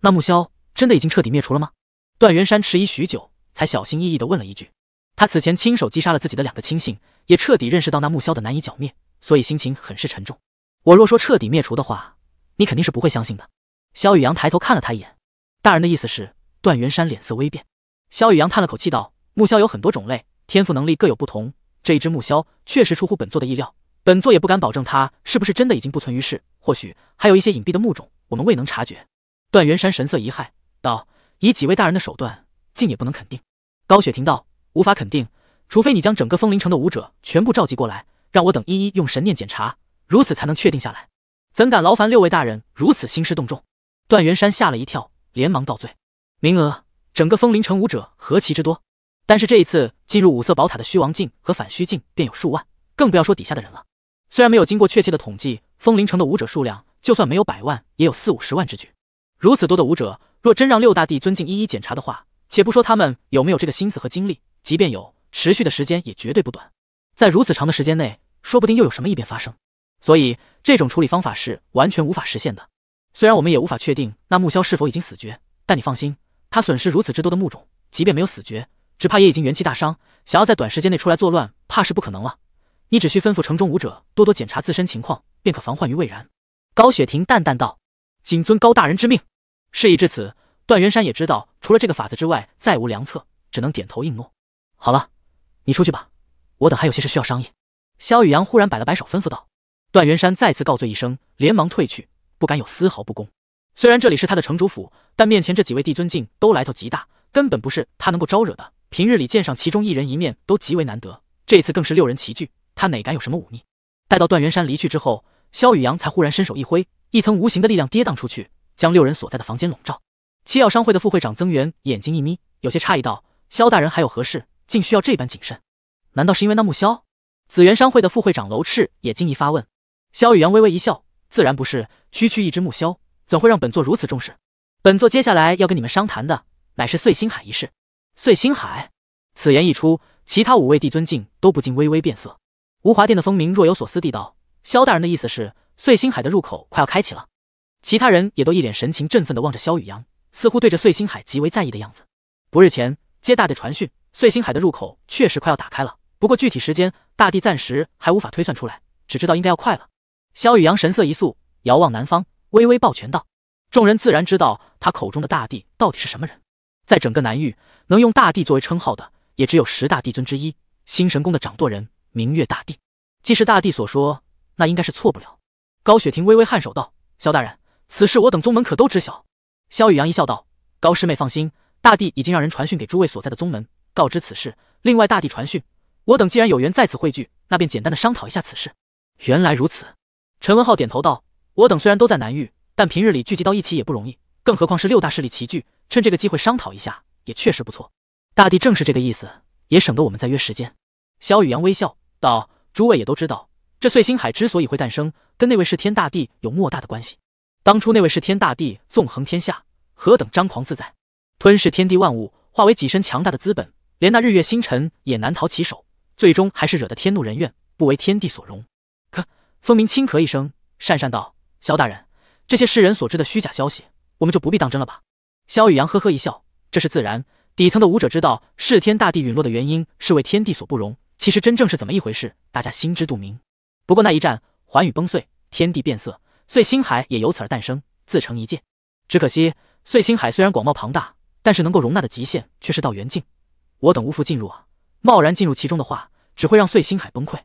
那木萧真的已经彻底灭除了吗？段元山迟疑许久，才小心翼翼的问了一句。他此前亲手击杀了自己的两个亲信。也彻底认识到那木枭的难以剿灭，所以心情很是沉重。我若说彻底灭除的话，你肯定是不会相信的。萧宇阳抬头看了他一眼，大人的意思是？段元山脸色微变。萧宇阳叹了口气道：“木枭有很多种类，天赋能力各有不同。这一只木枭确实出乎本座的意料，本座也不敢保证它是不是真的已经不存于世。或许还有一些隐蔽的木种我们未能察觉。”段元山神色遗憾道：“以几位大人的手段，竟也不能肯定。”高雪婷道：“无法肯定。”除非你将整个风铃城的武者全部召集过来，让我等一一用神念检查，如此才能确定下来。怎敢劳烦六位大人如此兴师动众？段元山吓了一跳，连忙道罪。名额，整个风铃城武者何其之多，但是这一次进入五色宝塔的虚王境和反虚境便有数万，更不要说底下的人了。虽然没有经过确切的统计，风铃城的武者数量就算没有百万，也有四五十万之巨。如此多的武者，若真让六大帝尊敬一一检查的话，且不说他们有没有这个心思和精力，即便有。持续的时间也绝对不短，在如此长的时间内，说不定又有什么异变发生。所以这种处理方法是完全无法实现的。虽然我们也无法确定那木枭是否已经死绝，但你放心，他损失如此之多的木种，即便没有死绝，只怕也已经元气大伤。想要在短时间内出来作乱，怕是不可能了。你只需吩咐城中武者多多检查自身情况，便可防患于未然。”高雪婷淡淡道，“谨遵高大人之命。事已至此，段元山也知道除了这个法子之外再无良策，只能点头应诺。好了。你出去吧，我等还有些事需要商议。萧雨阳忽然摆了摆手，吩咐道：“段元山再次告罪一声，连忙退去，不敢有丝毫不恭。虽然这里是他的城主府，但面前这几位帝尊境都来头极大，根本不是他能够招惹的。平日里见上其中一人一面都极为难得，这次更是六人齐聚，他哪敢有什么忤逆？待到段元山离去之后，萧雨阳才忽然伸手一挥，一层无形的力量跌宕出去，将六人所在的房间笼罩。七药商会的副会长曾元眼睛一眯，有些诧异道：‘萧大人还有何事？’竟需要这般谨慎？难道是因为那木萧？紫元商会的副会长楼赤也惊疑发问。萧雨阳微微一笑，自然不是，区区一只木萧，怎会让本座如此重视？本座接下来要跟你们商谈的，乃是碎星海一事。碎星海？此言一出，其他五位帝尊境都不禁微微变色。无华殿的风鸣若有所思地道：“萧大人的意思是，碎星海的入口快要开启了？”其他人也都一脸神情振奋地望着萧雨阳，似乎对着碎星海极为在意的样子。不日前，接大帝传讯。碎星海的入口确实快要打开了，不过具体时间，大帝暂时还无法推算出来，只知道应该要快了。萧雨阳神色一肃，遥望南方，微微抱拳道：“众人自然知道他口中的大帝到底是什么人。在整个南域，能用‘大帝作为称号的，也只有十大帝尊之一，星神宫的掌舵人明月大帝。既是大帝所说，那应该是错不了。”高雪婷微微颔首道：“萧大人，此事我等宗门可都知晓。”萧雨阳一笑道：“高师妹放心，大帝已经让人传讯给诸位所在的宗门。”告知此事。另外，大帝传讯，我等既然有缘在此汇聚，那便简单的商讨一下此事。原来如此，陈文浩点头道：“我等虽然都在南域，但平日里聚集到一起也不容易，更何况是六大势力齐聚，趁这个机会商讨一下，也确实不错。”大帝正是这个意思，也省得我们再约时间。萧雨阳微笑道：“诸位也都知道，这碎星海之所以会诞生，跟那位是天大帝有莫大的关系。当初那位是天大帝纵横天下，何等张狂自在，吞噬天地万物，化为己身强大的资本。”连那日月星辰也难逃其手，最终还是惹得天怒人怨，不为天地所容。可风鸣轻咳一声，讪讪道：“萧大人，这些世人所知的虚假消息，我们就不必当真了吧？”萧雨阳呵呵一笑：“这是自然，底层的武者知道是天大地陨落的原因是为天地所不容，其实真正是怎么一回事，大家心知肚明。不过那一战，寰宇崩碎，天地变色，碎星海也由此而诞生，自成一界。只可惜，碎星海虽然广袤庞大，但是能够容纳的极限却是道元境。”我等无福进入啊！贸然进入其中的话，只会让碎星海崩溃。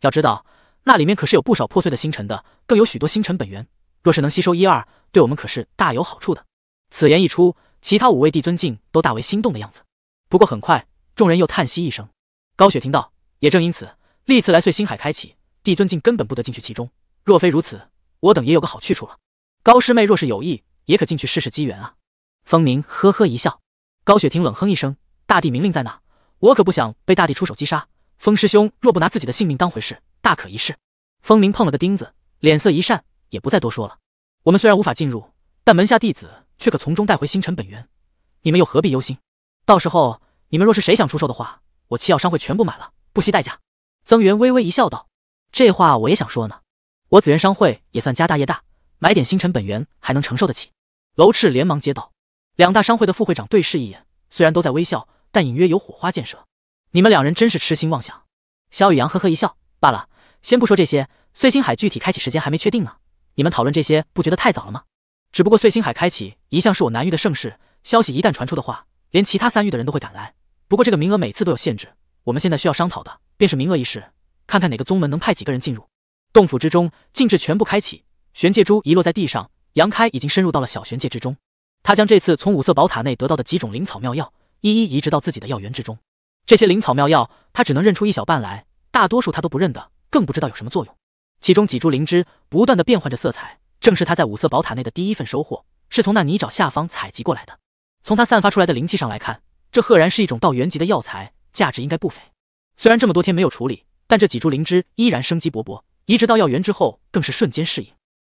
要知道，那里面可是有不少破碎的星辰的，更有许多星辰本源。若是能吸收一二，对我们可是大有好处的。此言一出，其他五位帝尊境都大为心动的样子。不过很快，众人又叹息一声。高雪婷道：“也正因此，历次来碎星海开启，帝尊境根本不得进去其中。若非如此，我等也有个好去处了。”高师妹若是有意，也可进去试试机缘啊。风鸣呵呵一笑，高雪婷冷哼一声。大帝明令在那，我可不想被大帝出手击杀。风师兄若不拿自己的性命当回事，大可一试。风鸣碰了个钉子，脸色一善，也不再多说了。我们虽然无法进入，但门下弟子却可从中带回星辰本源，你们又何必忧心？到时候你们若是谁想出售的话，我七药商会全部买了，不惜代价。曾元微微一笑道：“这话我也想说呢。我紫元商会也算家大业大，买点星辰本源还能承受得起。”楼赤连忙接道。两大商会的副会长对视一眼，虽然都在微笑。但隐约有火花溅射，你们两人真是痴心妄想。萧雨阳呵呵一笑，罢了，先不说这些。碎星海具体开启时间还没确定呢，你们讨论这些不觉得太早了吗？只不过碎星海开启一向是我南域的盛事，消息一旦传出的话，连其他三域的人都会赶来。不过这个名额每次都有限制，我们现在需要商讨的便是名额一事，看看哪个宗门能派几个人进入洞府之中，禁制全部开启，玄界珠遗落在地上，杨开已经深入到了小玄界之中，他将这次从五色宝塔内得到的几种灵草妙药。一一移植到自己的药园之中，这些灵草妙药，他只能认出一小半来，大多数他都不认得，更不知道有什么作用。其中几株灵芝不断的变换着色彩，正是他在五色宝塔内的第一份收获，是从那泥沼下方采集过来的。从它散发出来的灵气上来看，这赫然是一种道元级的药材，价值应该不菲。虽然这么多天没有处理，但这几株灵芝依然生机勃勃，移植到药园之后，更是瞬间适应。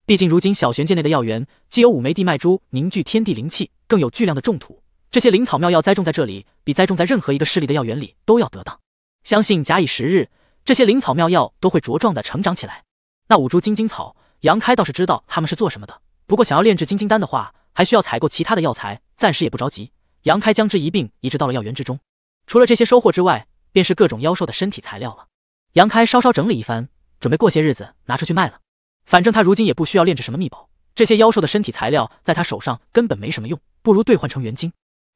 毕竟如今小玄界内的药园，既有五枚地脉珠凝聚天地灵气，更有巨量的重土。这些灵草妙药栽种在这里，比栽种在任何一个势力的药园里都要得当。相信假以时日，这些灵草妙药都会茁壮的成长起来。那五株金晶草，杨开倒是知道他们是做什么的。不过想要炼制金晶丹的话，还需要采购其他的药材，暂时也不着急。杨开将之一并移植到了药园之中。除了这些收获之外，便是各种妖兽的身体材料了。杨开稍稍整理一番，准备过些日子拿出去卖了。反正他如今也不需要炼制什么秘宝，这些妖兽的身体材料在他手上根本没什么用，不如兑换成元晶。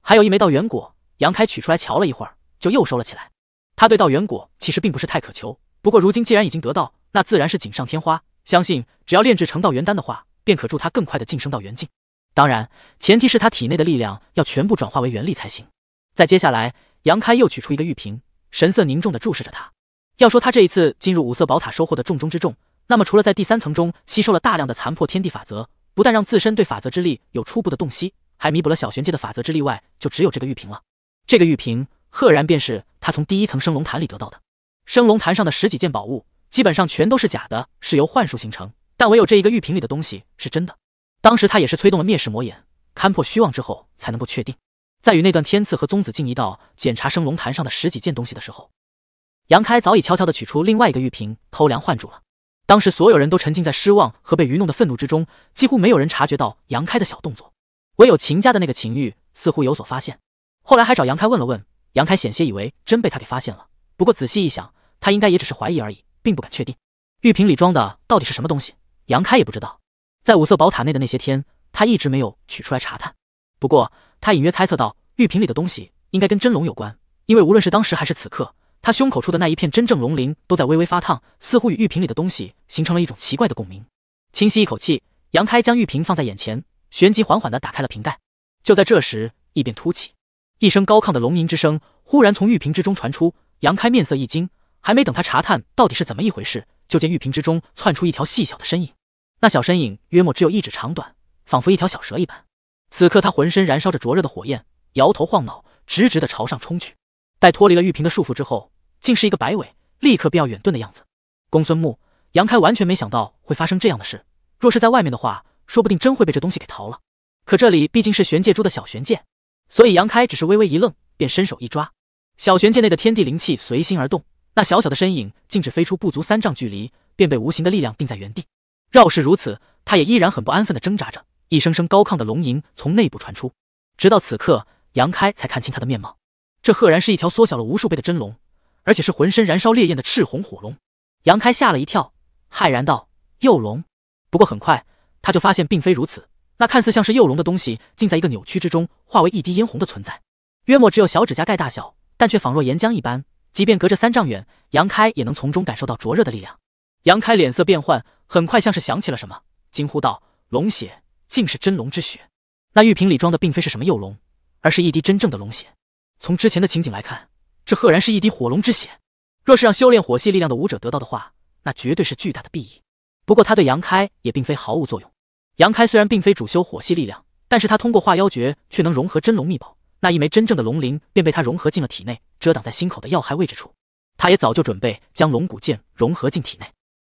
还有一枚道元果，杨开取出来瞧了一会儿，就又收了起来。他对道元果其实并不是太渴求，不过如今既然已经得到，那自然是锦上添花。相信只要炼制成道元丹的话，便可助他更快的晋升到元境。当然，前提是他体内的力量要全部转化为元力才行。在接下来，杨开又取出一个玉瓶，神色凝重地注视着他。要说他这一次进入五色宝塔收获的重中之重，那么除了在第三层中吸收了大量的残破天地法则，不但让自身对法则之力有初步的洞悉。还弥补了小玄界的法则之力外，就只有这个玉瓶了。这个玉瓶赫然便是他从第一层升龙坛里得到的。升龙坛上的十几件宝物基本上全都是假的，是由幻术形成，但唯有这一个玉瓶里的东西是真的。当时他也是催动了灭世魔眼，勘破虚妄之后才能够确定。在与那段天赐和宗子静一道检查升龙坛上的十几件东西的时候，杨开早已悄悄地取出另外一个玉瓶偷梁换柱了。当时所有人都沉浸在失望和被愚弄的愤怒之中，几乎没有人察觉到杨开的小动作。唯有秦家的那个秦玉似乎有所发现，后来还找杨开问了问。杨开险些以为真被他给发现了，不过仔细一想，他应该也只是怀疑而已，并不敢确定。玉瓶里装的到底是什么东西，杨开也不知道。在五色宝塔内的那些天，他一直没有取出来查探。不过他隐约猜测到，玉瓶里的东西应该跟真龙有关，因为无论是当时还是此刻，他胸口处的那一片真正龙鳞都在微微发烫，似乎与玉瓶里的东西形成了一种奇怪的共鸣。轻吸一口气，杨开将玉瓶放在眼前。旋即缓缓地打开了瓶盖，就在这时，异变突起，一声高亢的龙吟之声忽然从玉瓶之中传出。杨开面色一惊，还没等他查探到底是怎么一回事，就见玉瓶之中窜出一条细小的身影。那小身影约莫只有一指长短，仿佛一条小蛇一般。此刻他浑身燃烧着灼热的火焰，摇头晃脑，直直地朝上冲去。待脱离了玉瓶的束缚之后，竟是一个摆尾，立刻便要远遁的样子。公孙木，杨开完全没想到会发生这样的事。若是在外面的话，说不定真会被这东西给逃了。可这里毕竟是玄界珠的小玄界，所以杨开只是微微一愣，便伸手一抓，小玄界内的天地灵气随心而动。那小小的身影竟只飞出不足三丈距离，便被无形的力量定在原地。饶是如此，他也依然很不安分的挣扎着，一声声高亢的龙吟从内部传出。直到此刻，杨开才看清他的面貌，这赫然是一条缩小了无数倍的真龙，而且是浑身燃烧烈焰的赤红火龙。杨开吓了一跳，骇然道：“幼龙。”不过很快。他就发现并非如此，那看似像是幼龙的东西，竟在一个扭曲之中化为一滴殷红的存在，约莫只有小指甲盖大小，但却仿若岩浆一般，即便隔着三丈远，杨开也能从中感受到灼热的力量。杨开脸色变幻，很快像是想起了什么，惊呼道：“龙血，竟是真龙之血！那玉瓶里装的并非是什么幼龙，而是一滴真正的龙血。从之前的情景来看，这赫然是一滴火龙之血。若是让修炼火系力量的武者得到的话，那绝对是巨大的裨益。不过他对杨开也并非毫无作用。”杨开虽然并非主修火系力量，但是他通过化妖诀却能融合真龙秘宝，那一枚真正的龙鳞便被他融合进了体内，遮挡在心口的要害位置处。他也早就准备将龙骨剑融合进体内，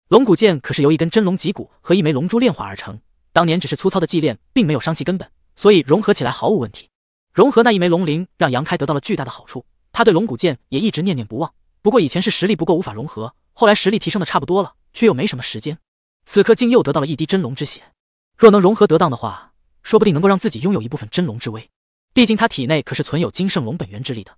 龙骨剑可是由一根真龙脊骨和一枚龙珠炼化而成，当年只是粗糙的祭炼，并没有伤其根本，所以融合起来毫无问题。融合那一枚龙鳞，让杨开得到了巨大的好处。他对龙骨剑也一直念念不忘，不过以前是实力不够无法融合，后来实力提升的差不多了，却又没什么时间，此刻竟又得到了一滴真龙之血。若能融合得当的话，说不定能够让自己拥有一部分真龙之威。毕竟他体内可是存有金圣龙本源之力的。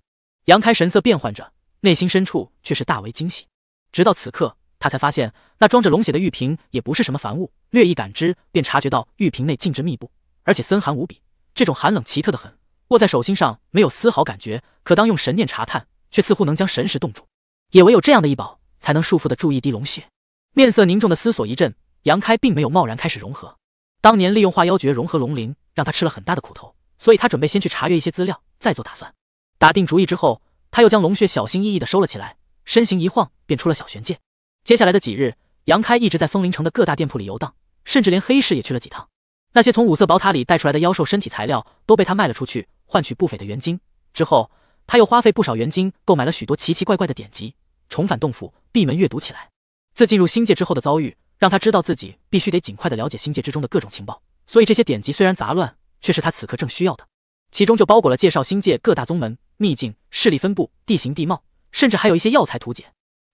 杨开神色变幻着，内心深处却是大为惊喜。直到此刻，他才发现那装着龙血的玉瓶也不是什么凡物。略一感知，便察觉到玉瓶内静直密布，而且森寒无比。这种寒冷奇特的很，握在手心上没有丝毫感觉，可当用神念查探，却似乎能将神识冻住。也唯有这样的一宝，才能束缚得住一滴龙血。面色凝重的思索一阵，杨开并没有贸然开始融合。当年利用化妖诀融合龙鳞，让他吃了很大的苦头，所以他准备先去查阅一些资料，再做打算。打定主意之后，他又将龙血小心翼翼的收了起来，身形一晃，便出了小玄界。接下来的几日，杨开一直在风铃城的各大店铺里游荡，甚至连黑市也去了几趟。那些从五色宝塔里带出来的妖兽身体材料都被他卖了出去，换取不菲的元晶。之后，他又花费不少元晶购买了许多奇奇怪怪的典籍，重返洞府，闭门阅读起来。自进入星界之后的遭遇。让他知道自己必须得尽快的了解星界之中的各种情报，所以这些典籍虽然杂乱，却是他此刻正需要的。其中就包裹了介绍星界各大宗门、秘境、势力分布、地形地貌，甚至还有一些药材图解。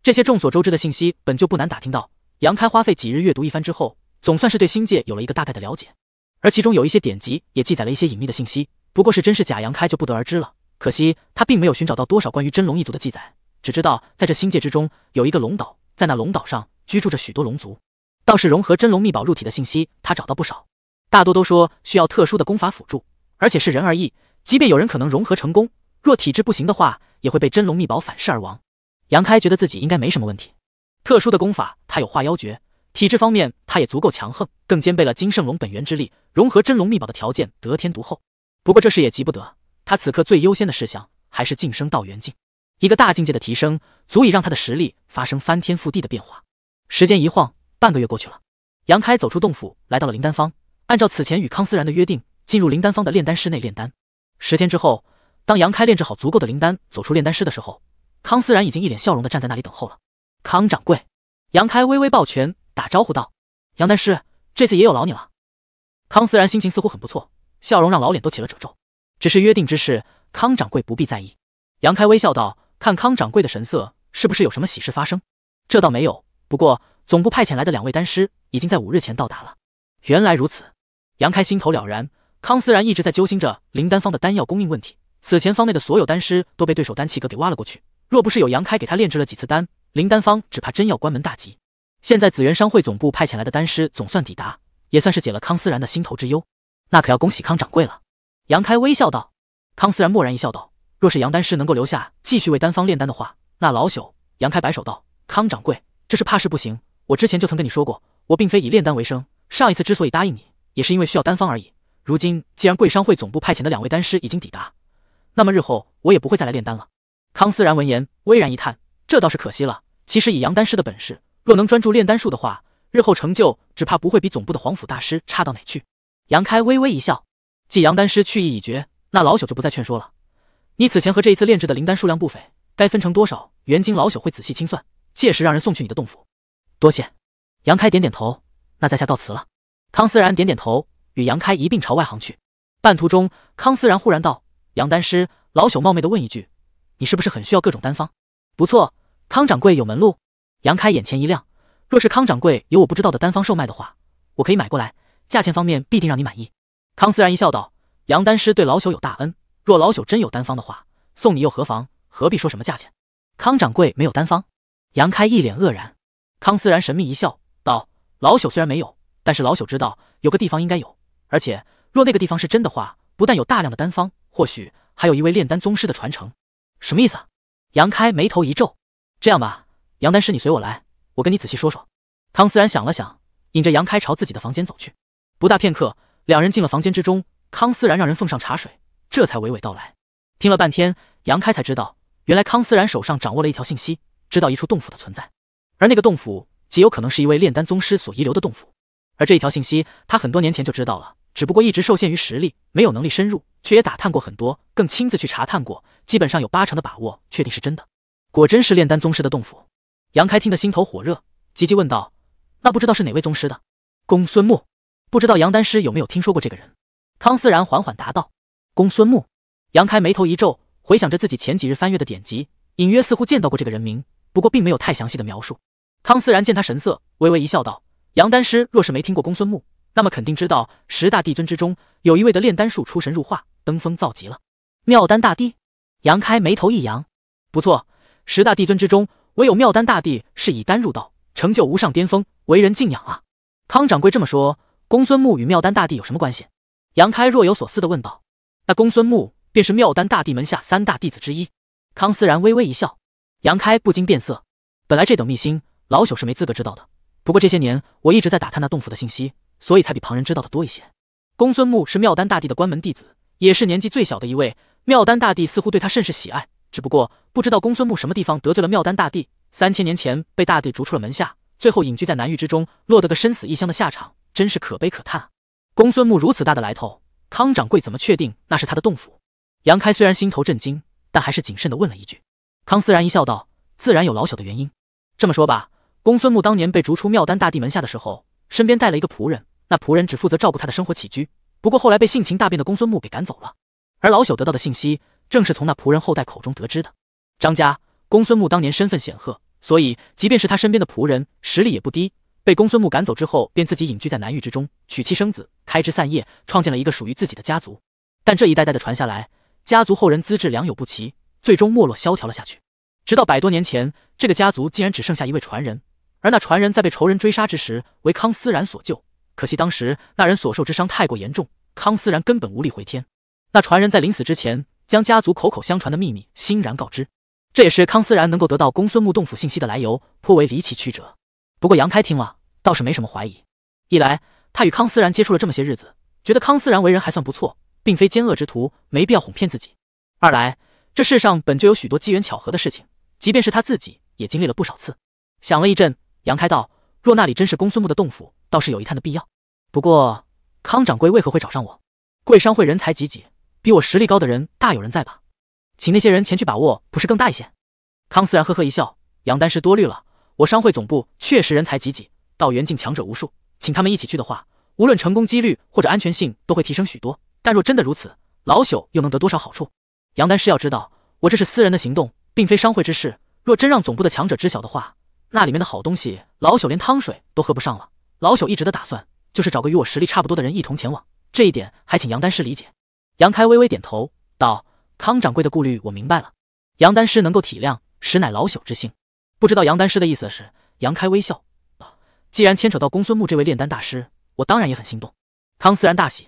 这些众所周知的信息本就不难打听到。杨开花费几日阅读一番之后，总算是对星界有了一个大概的了解。而其中有一些典籍也记载了一些隐秘的信息，不过是真是假，杨开就不得而知了。可惜他并没有寻找到多少关于真龙一族的记载，只知道在这星界之中有一个龙岛，在那龙岛上居住着许多龙族。倒是融合真龙秘宝入体的信息，他找到不少，大多都说需要特殊的功法辅助，而且是人而异。即便有人可能融合成功，若体质不行的话，也会被真龙秘宝反噬而亡。杨开觉得自己应该没什么问题，特殊的功法他有化妖诀，体质方面他也足够强横，更兼备了金圣龙本源之力，融合真龙秘宝的条件得天独厚。不过这事也急不得，他此刻最优先的事项还是晋升道元境。一个大境界的提升，足以让他的实力发生翻天覆地的变化。时间一晃。半个月过去了，杨开走出洞府，来到了灵丹方。按照此前与康思然的约定，进入灵丹方的炼丹室内炼丹。十天之后，当杨开炼制好足够的灵丹，走出炼丹室的时候，康思然已经一脸笑容的站在那里等候了。康掌柜，杨开微微抱拳打招呼道：“杨丹师，这次也有劳你了。”康思然心情似乎很不错，笑容让老脸都起了褶皱。只是约定之事，康掌柜不必在意。杨开微笑道：“看康掌柜的神色，是不是有什么喜事发生？”“这倒没有，不过……”总部派遣来的两位丹师已经在五日前到达了。原来如此，杨开心头了然。康思然一直在揪心着林丹方的丹药供应问题。此前方内的所有丹师都被对手丹气阁给挖了过去，若不是有杨开给他炼制了几次丹，林丹方只怕真要关门大吉。现在紫元商会总部派遣来的丹师总算抵达，也算是解了康思然的心头之忧。那可要恭喜康掌柜了。杨开微笑道。康思然蓦然一笑道：“若是杨丹师能够留下继续为丹方炼丹的话，那老朽……”杨开摆手道：“康掌柜，这是怕是不行。”我之前就曾跟你说过，我并非以炼丹为生。上一次之所以答应你，也是因为需要丹方而已。如今既然贵商会总部派遣的两位丹师已经抵达，那么日后我也不会再来炼丹了。康思然闻言，巍然一叹，这倒是可惜了。其实以杨丹师的本事，若能专注炼丹术的话，日后成就只怕不会比总部的皇甫大师差到哪去。杨开微微一笑，既杨丹师去意已决，那老朽就不再劝说了。你此前和这一次炼制的灵丹数量不菲，该分成多少元晶老朽会仔细清算，届时让人送去你的洞府。多谢，杨开点点头，那在下告辞了。康思然点点头，与杨开一并朝外行去。半途中，康思然忽然道：“杨丹师，老朽冒昧的问一句，你是不是很需要各种丹方？”“不错。”康掌柜有门路。杨开眼前一亮，若是康掌柜有我不知道的丹方售卖的话，我可以买过来，价钱方面必定让你满意。康思然一笑道：“杨丹师对老朽有大恩，若老朽真有丹方的话，送你又何妨？何必说什么价钱？”康掌柜没有丹方。杨开一脸愕然。康思然神秘一笑，道：“老朽虽然没有，但是老朽知道有个地方应该有，而且若那个地方是真的话，不但有大量的丹方，或许还有一位炼丹宗师的传承。”什么意思？杨开眉头一皱。这样吧，杨丹师，你随我来，我跟你仔细说说。”康思然想了想，引着杨开朝自己的房间走去。不大片刻，两人进了房间之中。康思然让人奉上茶水，这才娓娓道来。听了半天，杨开才知道，原来康思然手上掌握了一条信息，知道一处洞府的存在。而那个洞府极有可能是一位炼丹宗师所遗留的洞府，而这一条信息他很多年前就知道了，只不过一直受限于实力，没有能力深入，却也打探过很多，更亲自去查探过，基本上有八成的把握确定是真的。果真是炼丹宗师的洞府，杨开听得心头火热，急急问道：“那不知道是哪位宗师的？”公孙木，不知道杨丹师有没有听说过这个人？”康思然缓缓答道：“公孙木。”杨开眉头一皱，回想着自己前几日翻阅的典籍，隐约似乎见到过这个人名。不过并没有太详细的描述。康思然见他神色，微微一笑，道：“杨丹师若是没听过公孙木，那么肯定知道十大帝尊之中有一位的炼丹术出神入化，登峰造极了。妙丹大帝。”杨开眉头一扬：“不错，十大帝尊之中，唯有妙丹大帝是以丹入道，成就无上巅峰，为人敬仰啊。”康掌柜这么说，公孙木与妙丹大帝有什么关系？杨开若有所思的问道：“那公孙木便是妙丹大帝门下三大弟子之一。”康思然微微一笑。杨开不禁变色。本来这等秘辛，老朽是没资格知道的。不过这些年，我一直在打探那洞府的信息，所以才比旁人知道的多一些。公孙木是妙丹大帝的关门弟子，也是年纪最小的一位。妙丹大帝似乎对他甚是喜爱，只不过不知道公孙木什么地方得罪了妙丹大帝，三千年前被大帝逐出了门下，最后隐居在南域之中，落得个身死异乡的下场，真是可悲可叹。公孙木如此大的来头，康掌柜怎么确定那是他的洞府？杨开虽然心头震惊，但还是谨慎的问了一句。康思然一笑道：“自然有老朽的原因。这么说吧，公孙木当年被逐出妙丹大帝门下的时候，身边带了一个仆人，那仆人只负责照顾他的生活起居。不过后来被性情大变的公孙木给赶走了。而老朽得到的信息，正是从那仆人后代口中得知的。张家公孙木当年身份显赫，所以即便是他身边的仆人，实力也不低。被公孙木赶走之后，便自己隐居在南域之中，娶妻生子，开枝散叶，创建了一个属于自己的家族。但这一代代的传下来，家族后人资质良莠不齐。”最终没落萧条了下去，直到百多年前，这个家族竟然只剩下一位传人，而那传人在被仇人追杀之时，为康思然所救。可惜当时那人所受之伤太过严重，康思然根本无力回天。那传人在临死之前，将家族口口相传的秘密欣然告知，这也是康思然能够得到公孙木洞府信息的来由，颇为离奇曲折。不过杨开听了倒是没什么怀疑，一来他与康思然接触了这么些日子，觉得康思然为人还算不错，并非奸恶之徒，没必要哄骗自己；二来。这世上本就有许多机缘巧合的事情，即便是他自己也经历了不少次。想了一阵，杨开道：“若那里真是公孙木的洞府，倒是有一探的必要。不过，康掌柜为何会找上我？贵商会人才济济，比我实力高的人大有人在吧？请那些人前去把握，不是更大一些？”康思然呵呵一笑：“杨丹师多虑了，我商会总部确实人才济济，道元境强者无数。请他们一起去的话，无论成功几率或者安全性都会提升许多。但若真的如此，老朽又能得多少好处？”杨丹师要知道，我这是私人的行动，并非商会之事。若真让总部的强者知晓的话，那里面的好东西，老朽连汤水都喝不上了。老朽一直的打算就是找个与我实力差不多的人一同前往，这一点还请杨丹师理解。杨开微微点头道：“康掌柜的顾虑我明白了，杨丹师能够体谅，实乃老朽之幸。不知道杨丹师的意思是？”杨开微笑：“既然牵扯到公孙木这位炼丹大师，我当然也很心动。”康思然大喜：“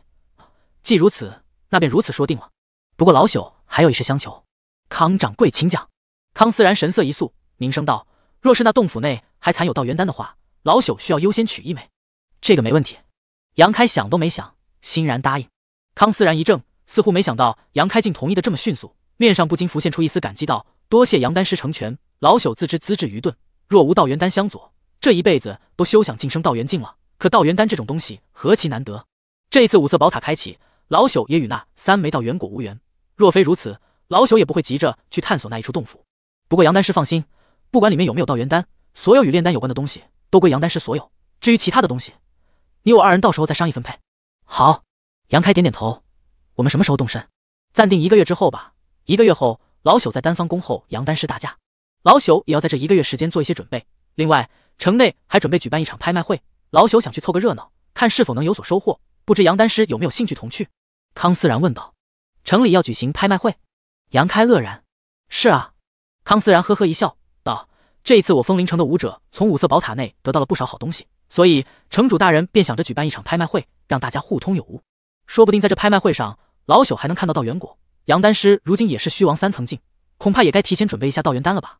既如此，那便如此说定了。不过老朽。”还有一事相求，康掌柜请讲。康思然神色一肃，凝声道：“若是那洞府内还残有道元丹的话，老朽需要优先取一枚。”这个没问题。杨开想都没想，欣然答应。康思然一怔，似乎没想到杨开竟同意的这么迅速，面上不禁浮现出一丝感激道：“多谢杨丹师成全，老朽自知资质愚钝，若无道元丹相佐，这一辈子都休想晋升道元境了。可道元丹这种东西何其难得，这一次五色宝塔开启，老朽也与那三枚道元果无缘。”若非如此，老朽也不会急着去探索那一处洞府。不过杨丹师放心，不管里面有没有道元丹，所有与炼丹有关的东西都归杨丹师所有。至于其他的东西，你我二人到时候再商议分配。好，杨开点点头。我们什么时候动身？暂定一个月之后吧。一个月后，老朽在丹方恭候杨丹师大驾。老朽也要在这一个月时间做一些准备。另外，城内还准备举办一场拍卖会，老朽想去凑个热闹，看是否能有所收获。不知杨丹师有没有兴趣同去？康思然问道。城里要举行拍卖会，杨开愕然。是啊，康思然呵呵一笑道：“这一次我风铃城的武者从五色宝塔内得到了不少好东西，所以城主大人便想着举办一场拍卖会，让大家互通有无。说不定在这拍卖会上，老朽还能看到道元果。杨丹师如今也是虚王三层境，恐怕也该提前准备一下道元丹了吧？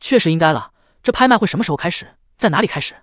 确实应该了。这拍卖会什么时候开始？在哪里开始？”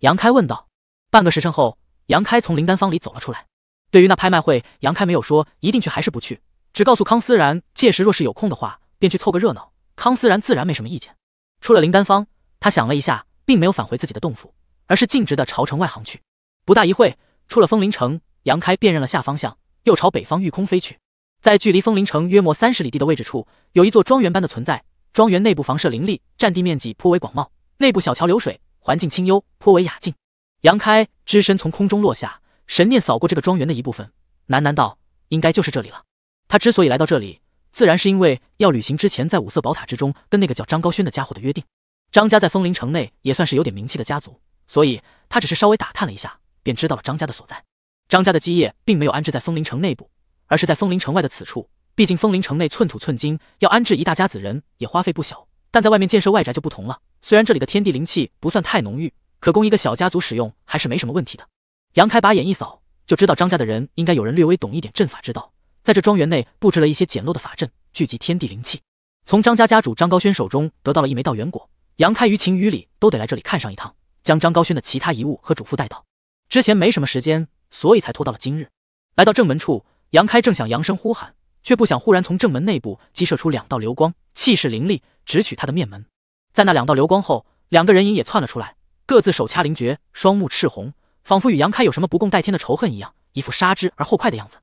杨开问道。半个时辰后，杨开从灵丹坊里走了出来。对于那拍卖会，杨开没有说一定去，还是不去。只告诉康思然，届时若是有空的话，便去凑个热闹。康思然自然没什么意见。出了灵丹方，他想了一下，并没有返回自己的洞府，而是径直的朝城外行去。不大一会，出了风铃城，杨开辨认了下方向，又朝北方御空飞去。在距离风铃城约莫三十里地的位置处，有一座庄园般的存在。庄园内部房舍林立，占地面积颇为广袤，内部小桥流水，环境清幽，颇为雅静。杨开只身从空中落下，神念扫过这个庄园的一部分，喃喃道：“应该就是这里了。”他之所以来到这里，自然是因为要履行之前在五色宝塔之中跟那个叫张高轩的家伙的约定。张家在风林城内也算是有点名气的家族，所以他只是稍微打探了一下，便知道了张家的所在。张家的基业并没有安置在风林城内部，而是在风林城外的此处。毕竟风林城内寸土寸金，要安置一大家子人也花费不小。但在外面建设外宅就不同了。虽然这里的天地灵气不算太浓郁，可供一个小家族使用还是没什么问题的。杨开把眼一扫，就知道张家的人应该有人略微懂一点阵法之道。在这庄园内布置了一些简陋的法阵，聚集天地灵气。从张家家主张高轩手中得到了一枚道元果，杨开于情于理都得来这里看上一趟，将张高轩的其他遗物和嘱咐带到。之前没什么时间，所以才拖到了今日。来到正门处，杨开正想扬声呼喊，却不想忽然从正门内部激射出两道流光，气势凌厉，直取他的面门。在那两道流光后，两个人影也窜了出来，各自手掐灵诀，双目赤红，仿佛与杨开有什么不共戴天的仇恨一样，一副杀之而后快的样子。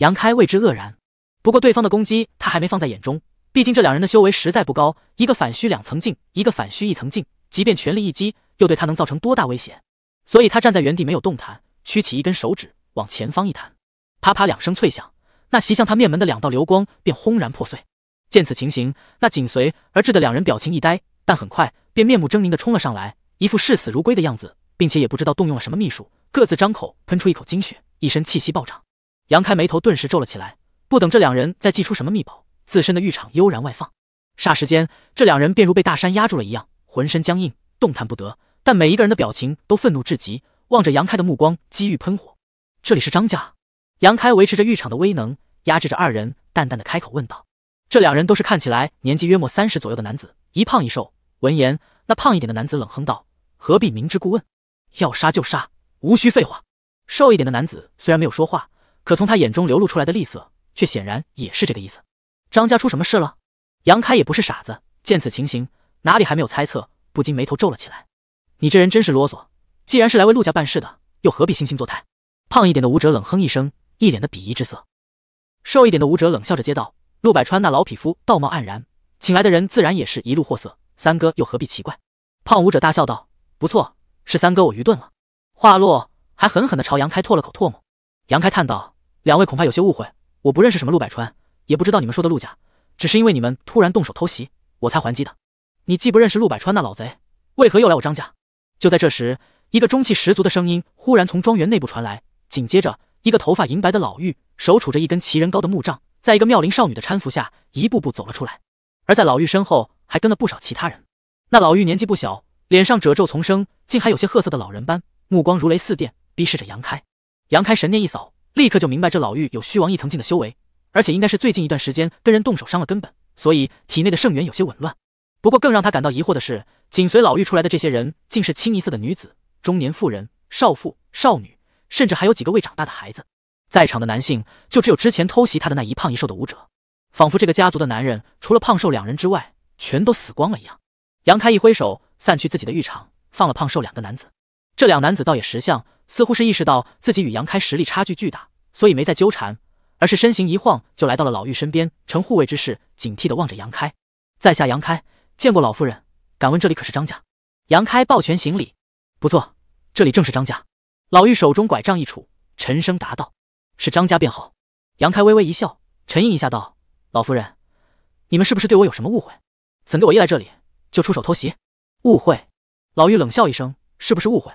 杨开为之愕然，不过对方的攻击他还没放在眼中，毕竟这两人的修为实在不高，一个反虚两层境，一个反虚一层境，即便全力一击，又对他能造成多大威胁？所以，他站在原地没有动弹，屈起一根手指往前方一弹，啪啪两声脆响，那袭向他面门的两道流光便轰然破碎。见此情形，那紧随而至的两人表情一呆，但很快便面目狰狞的冲了上来，一副视死如归的样子，并且也不知道动用了什么秘术，各自张口喷出一口精血，一身气息暴涨。杨开眉头顿时皱了起来，不等这两人再祭出什么秘宝，自身的玉场悠然外放，霎时间，这两人便如被大山压住了一样，浑身僵硬，动弹不得。但每一个人的表情都愤怒至极，望着杨开的目光机遇喷火。这里是张家。杨开维持着浴场的威能，压制着二人，淡淡的开口问道：“这两人都是看起来年纪约莫三十左右的男子，一胖一瘦。”闻言，那胖一点的男子冷哼道：“何必明知故问？要杀就杀，无需废话。”瘦一点的男子虽然没有说话。可从他眼中流露出来的厉色，却显然也是这个意思。张家出什么事了？杨开也不是傻子，见此情形，哪里还没有猜测，不禁眉头皱了起来。你这人真是啰嗦，既然是来为陆家办事的，又何必惺惺作态？胖一点的武者冷哼一声，一脸的鄙夷之色。瘦一点的武者冷笑着接道：“陆百川那老匹夫道貌岸然，请来的人自然也是一路货色，三哥又何必奇怪？”胖武者大笑道：“不错，是三哥我愚钝了。”话落，还狠狠地朝杨开唾了口唾沫。杨开叹道：“两位恐怕有些误会，我不认识什么陆百川，也不知道你们说的陆家，只是因为你们突然动手偷袭，我才还击的。你既不认识陆百川那老贼，为何又来我张家？”就在这时，一个中气十足的声音忽然从庄园内部传来，紧接着，一个头发银白的老妪手杵着一根奇人高的木杖，在一个妙龄少女的搀扶下，一步步走了出来。而在老妪身后，还跟了不少其他人。那老妪年纪不小，脸上褶皱丛生，竟还有些褐色的老人般，目光如雷似电，逼视着杨开。杨开神念一扫，立刻就明白这老妪有虚王一层境的修为，而且应该是最近一段时间跟人动手伤了根本，所以体内的圣元有些紊乱。不过更让他感到疑惑的是，紧随老妪出来的这些人，竟是清一色的女子、中年妇人、少妇、少女，甚至还有几个未长大的孩子。在场的男性就只有之前偷袭他的那一胖一瘦的武者，仿佛这个家族的男人除了胖瘦两人之外，全都死光了一样。杨开一挥手，散去自己的浴场，放了胖瘦两个男子。这两男子倒也识相。似乎是意识到自己与杨开实力差距巨大，所以没再纠缠，而是身形一晃就来到了老妪身边，呈护卫之势，警惕地望着杨开。在下杨开，见过老夫人。敢问这里可是张家？杨开抱拳行礼。不错，这里正是张家。老妪手中拐杖一杵，沉声答道：“是张家便好。”杨开微微一笑，沉吟一下道：“老夫人，你们是不是对我有什么误会？怎对我一来这里就出手偷袭？”误会？老妪冷笑一声：“是不是误会？”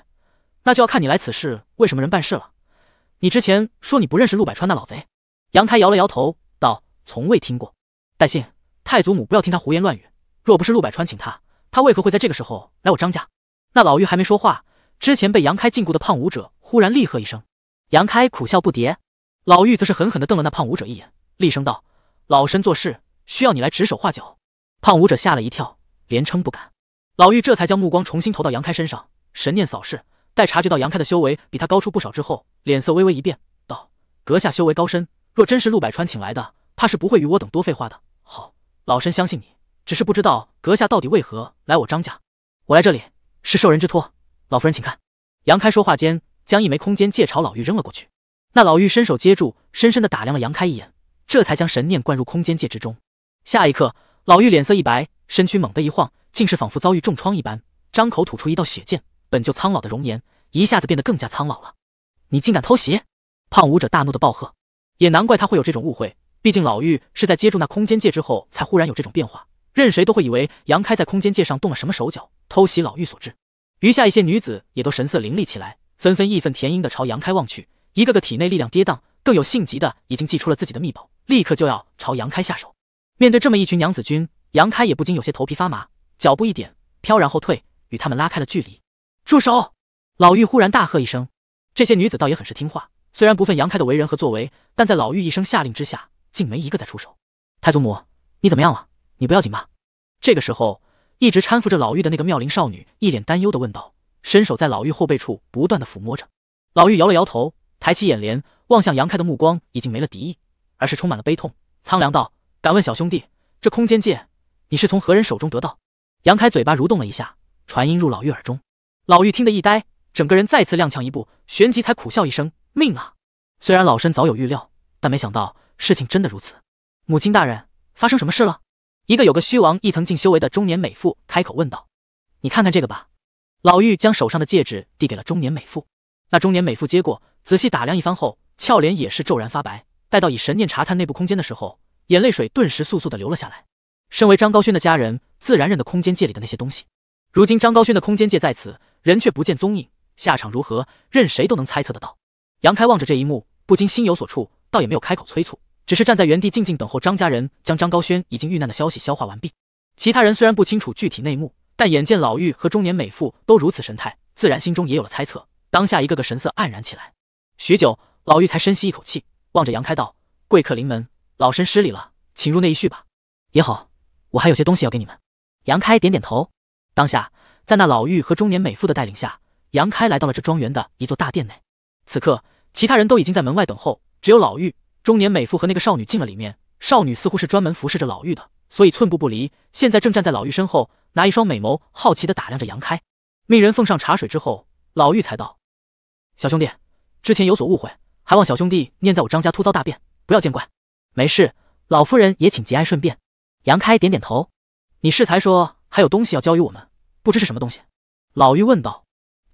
那就要看你来此事为什么人办事了。你之前说你不认识陆百川那老贼，杨开摇了摇头道：“从未听过。”戴信太祖母不要听他胡言乱语。若不是陆百川请他，他为何会在这个时候来我张家？那老妪还没说话，之前被杨开禁锢的胖舞者忽然厉喝一声，杨开苦笑不迭。老妪则是狠狠地瞪了那胖舞者一眼，厉声道：“老身做事需要你来指手画脚？”胖舞者吓了一跳，连称不敢。老妪这才将目光重新投到杨开身上，神念扫视。待察觉到杨开的修为比他高出不少之后，脸色微微一变，道：“阁下修为高深，若真是陆百川请来的，怕是不会与我等多废话的。好，老身相信你，只是不知道阁下到底为何来我张家。”“我来这里是受人之托，老夫人请看。”杨开说话间，将一枚空间戒朝老妪扔了过去。那老妪伸手接住，深深的打量了杨开一眼，这才将神念灌入空间戒之中。下一刻，老妪脸色一白，身躯猛地一晃，竟是仿佛遭遇重创一般，张口吐出一道血剑。本就苍老的容颜一下子变得更加苍老了，你竟敢偷袭！胖舞者大怒的暴喝。也难怪他会有这种误会，毕竟老玉是在接住那空间戒之后才忽然有这种变化，任谁都会以为杨开在空间界上动了什么手脚，偷袭老玉所致。余下一些女子也都神色凌厉起来，纷纷义愤填膺的朝杨开望去，一个个体内力量跌宕，更有性急的已经祭出了自己的秘宝，立刻就要朝杨开下手。面对这么一群娘子军，杨开也不禁有些头皮发麻，脚步一点，飘然后退，与他们拉开了距离。住手！老玉忽然大喝一声，这些女子倒也很是听话。虽然不忿杨开的为人和作为，但在老玉一声下令之下，竟没一个再出手。太祖母，你怎么样了？你不要紧吧？这个时候，一直搀扶着老玉的那个妙龄少女一脸担忧的问道，伸手在老玉后背处不断的抚摸着。老玉摇了摇头，抬起眼帘望向杨开的目光已经没了敌意，而是充满了悲痛，苍凉道：“敢问小兄弟，这空间剑你是从何人手中得到？”杨开嘴巴蠕动了一下，传音入老玉耳中。老玉听得一呆，整个人再次踉跄一步，旋即才苦笑一声：“命啊！虽然老身早有预料，但没想到事情真的如此。”母亲大人，发生什么事了？”一个有个虚王一层境修为的中年美妇开口问道。“你看看这个吧。”老玉将手上的戒指递给了中年美妇。那中年美妇接过，仔细打量一番后，俏脸也是骤然发白。待到以神念查探内部空间的时候，眼泪水顿时簌簌的流了下来。身为张高轩的家人，自然认得空间界里的那些东西。如今张高轩的空间界在此。人却不见踪影，下场如何，任谁都能猜测得到。杨开望着这一幕，不禁心有所触，倒也没有开口催促，只是站在原地静静等候张家人将张高轩已经遇难的消息消化完毕。其他人虽然不清楚具体内幕，但眼见老妪和中年美妇都如此神态，自然心中也有了猜测。当下一个个神色黯然起来。许久，老妪才深吸一口气，望着杨开道：“贵客临门，老身失礼了，请入内一叙吧。”也好，我还有些东西要给你们。”杨开点点头，当下。在那老妪和中年美妇的带领下，杨开来到了这庄园的一座大殿内。此刻，其他人都已经在门外等候，只有老妪、中年美妇和那个少女进了里面。少女似乎是专门服侍着老妪的，所以寸步不离，现在正站在老妪身后，拿一双美眸好奇地打量着杨开。命人奉上茶水之后，老妪才道：“小兄弟，之前有所误会，还望小兄弟念在我张家突遭大变，不要见怪。没事，老夫人也请节哀顺变。”杨开点点头：“你适才说还有东西要交于我们。”不知是什么东西，老玉问道。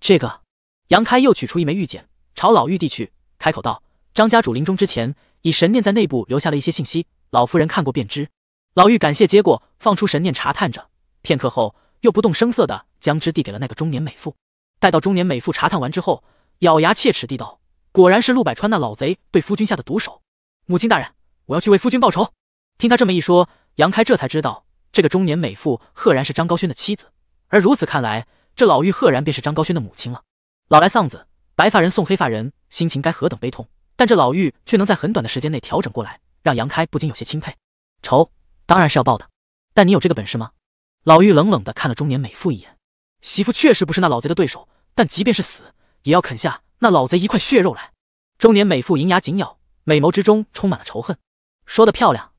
这个杨开又取出一枚玉简，朝老玉递去，开口道：“张家主临终之前，以神念在内部留下了一些信息，老夫人看过便知。”老玉感谢接过，放出神念查探着。片刻后，又不动声色的将之递给了那个中年美妇。待到中年美妇查探完之后，咬牙切齿地道：“果然是陆百川那老贼对夫君下的毒手，母亲大人，我要去为夫君报仇。”听他这么一说，杨开这才知道，这个中年美妇赫然是张高轩的妻子。而如此看来，这老妪赫然便是张高轩的母亲了。老来丧子，白发人送黑发人，心情该何等悲痛？但这老妪却能在很短的时间内调整过来，让杨开不禁有些钦佩。仇当然是要报的，但你有这个本事吗？老妪冷冷地看了中年美妇一眼。媳妇确实不是那老贼的对手，但即便是死，也要啃下那老贼一块血肉来。中年美妇银牙紧咬，美眸之中充满了仇恨。说的漂亮。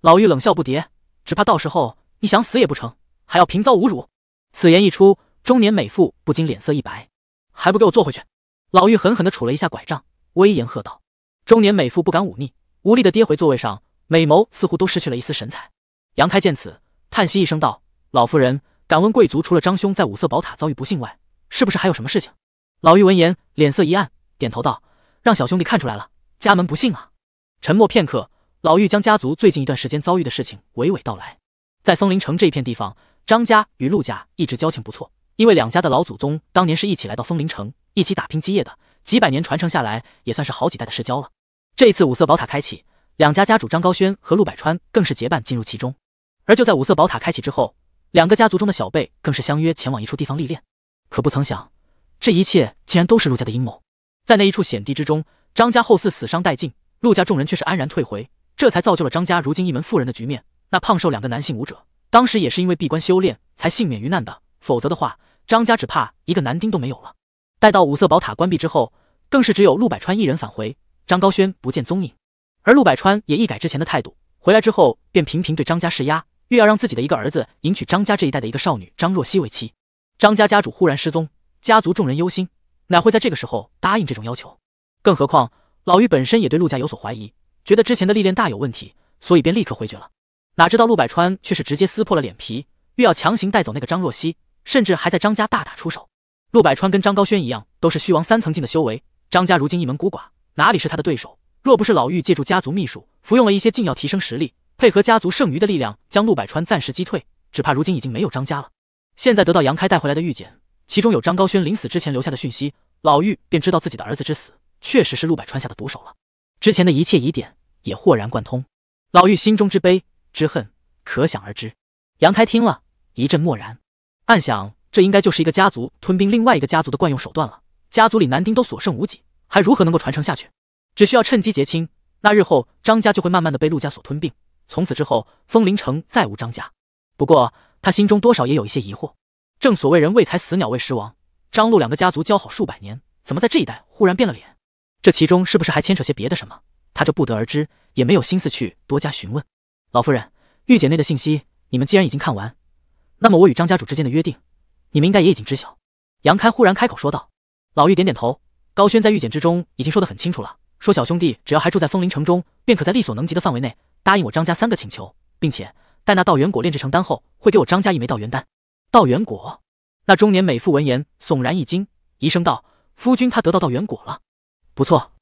老妪冷笑不迭，只怕到时候你想死也不成，还要平遭侮辱。此言一出，中年美妇不禁脸色一白，还不给我坐回去！老妪狠狠的杵了一下拐杖，威严喝道：“中年美妇不敢忤逆，无力的跌回座位上，美眸似乎都失去了一丝神采。”杨开见此，叹息一声道：“老夫人，敢问贵族除了张兄在五色宝塔遭遇不幸外，是不是还有什么事情？”老妪闻言，脸色一暗，点头道：“让小兄弟看出来了，家门不幸啊！”沉默片刻，老妪将家族最近一段时间遭遇的事情娓娓道来，在枫林城这一片地方。张家与陆家一直交情不错，因为两家的老祖宗当年是一起来到风铃城，一起打拼基业的，几百年传承下来，也算是好几代的世交了。这一次五色宝塔开启，两家家主张高轩和陆百川更是结伴进入其中。而就在五色宝塔开启之后，两个家族中的小辈更是相约前往一处地方历练。可不曾想，这一切竟然都是陆家的阴谋。在那一处险地之中，张家后嗣死伤殆尽，陆家众人却是安然退回，这才造就了张家如今一门富人的局面。那胖瘦两个男性武者。当时也是因为闭关修炼才幸免于难的，否则的话，张家只怕一个男丁都没有了。待到五色宝塔关闭之后，更是只有陆百川一人返回，张高轩不见踪影。而陆百川也一改之前的态度，回来之后便频频对张家施压，欲要让自己的一个儿子迎娶张家这一代的一个少女张若曦为妻。张家家主忽然失踪，家族众人忧心，哪会在这个时候答应这种要求？更何况老妪本身也对陆家有所怀疑，觉得之前的历练大有问题，所以便立刻回绝了。哪知道陆百川却是直接撕破了脸皮，欲要强行带走那个张若曦，甚至还在张家大打出手。陆百川跟张高轩一样，都是虚王三层境的修为。张家如今一门孤寡，哪里是他的对手？若不是老玉借助家族秘术，服用了一些禁药提升实力，配合家族剩余的力量，将陆百川暂时击退，只怕如今已经没有张家了。现在得到杨开带回来的玉简，其中有张高轩临死之前留下的讯息，老玉便知道自己的儿子之死，确实是陆百川下的毒手了。之前的一切疑点也豁然贯通，老玉心中之悲。之恨可想而知。杨开听了一阵默然，暗想这应该就是一个家族吞并另外一个家族的惯用手段了。家族里男丁都所剩无几，还如何能够传承下去？只需要趁机结亲，那日后张家就会慢慢的被陆家所吞并，从此之后，风铃城再无张家。不过他心中多少也有一些疑惑。正所谓人为财死，鸟为食亡。张陆两个家族交好数百年，怎么在这一代忽然变了脸？这其中是不是还牵扯些别的什么？他就不得而知，也没有心思去多加询问。老夫人，玉简内的信息你们既然已经看完，那么我与张家主之间的约定，你们应该也已经知晓。杨开忽然开口说道。老妪点点头，高轩在玉简之中已经说得很清楚了，说小兄弟只要还住在风铃城中，便可在力所能及的范围内答应我张家三个请求，并且待那道元果炼制成丹后，会给我张家一枚道元丹。道元果？那中年美妇闻言悚然一惊，疑声道：“夫君他得到道元果了？”不错，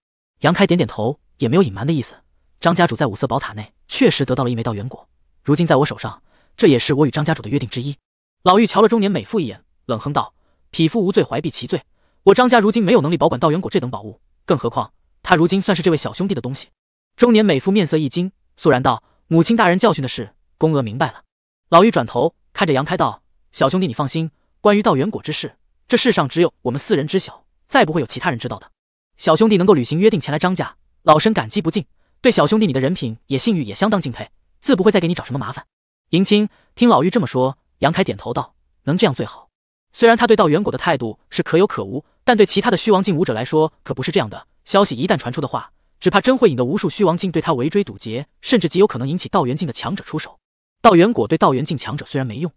杨开点点头，也没有隐瞒的意思。张家主在五色宝塔内。确实得到了一枚道元果，如今在我手上。这也是我与张家主的约定之一。老妪瞧了中年美妇一眼，冷哼道：“匹夫无罪，怀璧其罪。我张家如今没有能力保管道元果这等宝物，更何况他如今算是这位小兄弟的东西。”中年美妇面色一惊，肃然道：“母亲大人教训的是，宫娥明白了。”老妪转头看着杨开道：“小兄弟，你放心，关于道元果之事，这世上只有我们四人知晓，再不会有其他人知道的。小兄弟能够履行约定前来张家，老身感激不尽。”对小兄弟，你的人品也信誉也相当敬佩，自不会再给你找什么麻烦。迎亲听老玉这么说，杨开点头道：“能这样最好。虽然他对道元果的态度是可有可无，但对其他的虚王境武者来说可不是这样的。消息一旦传出的话，只怕真会引得无数虚王境对他围追堵截，甚至极有可能引起道元境的强者出手。道元果对道元境强者虽然没用，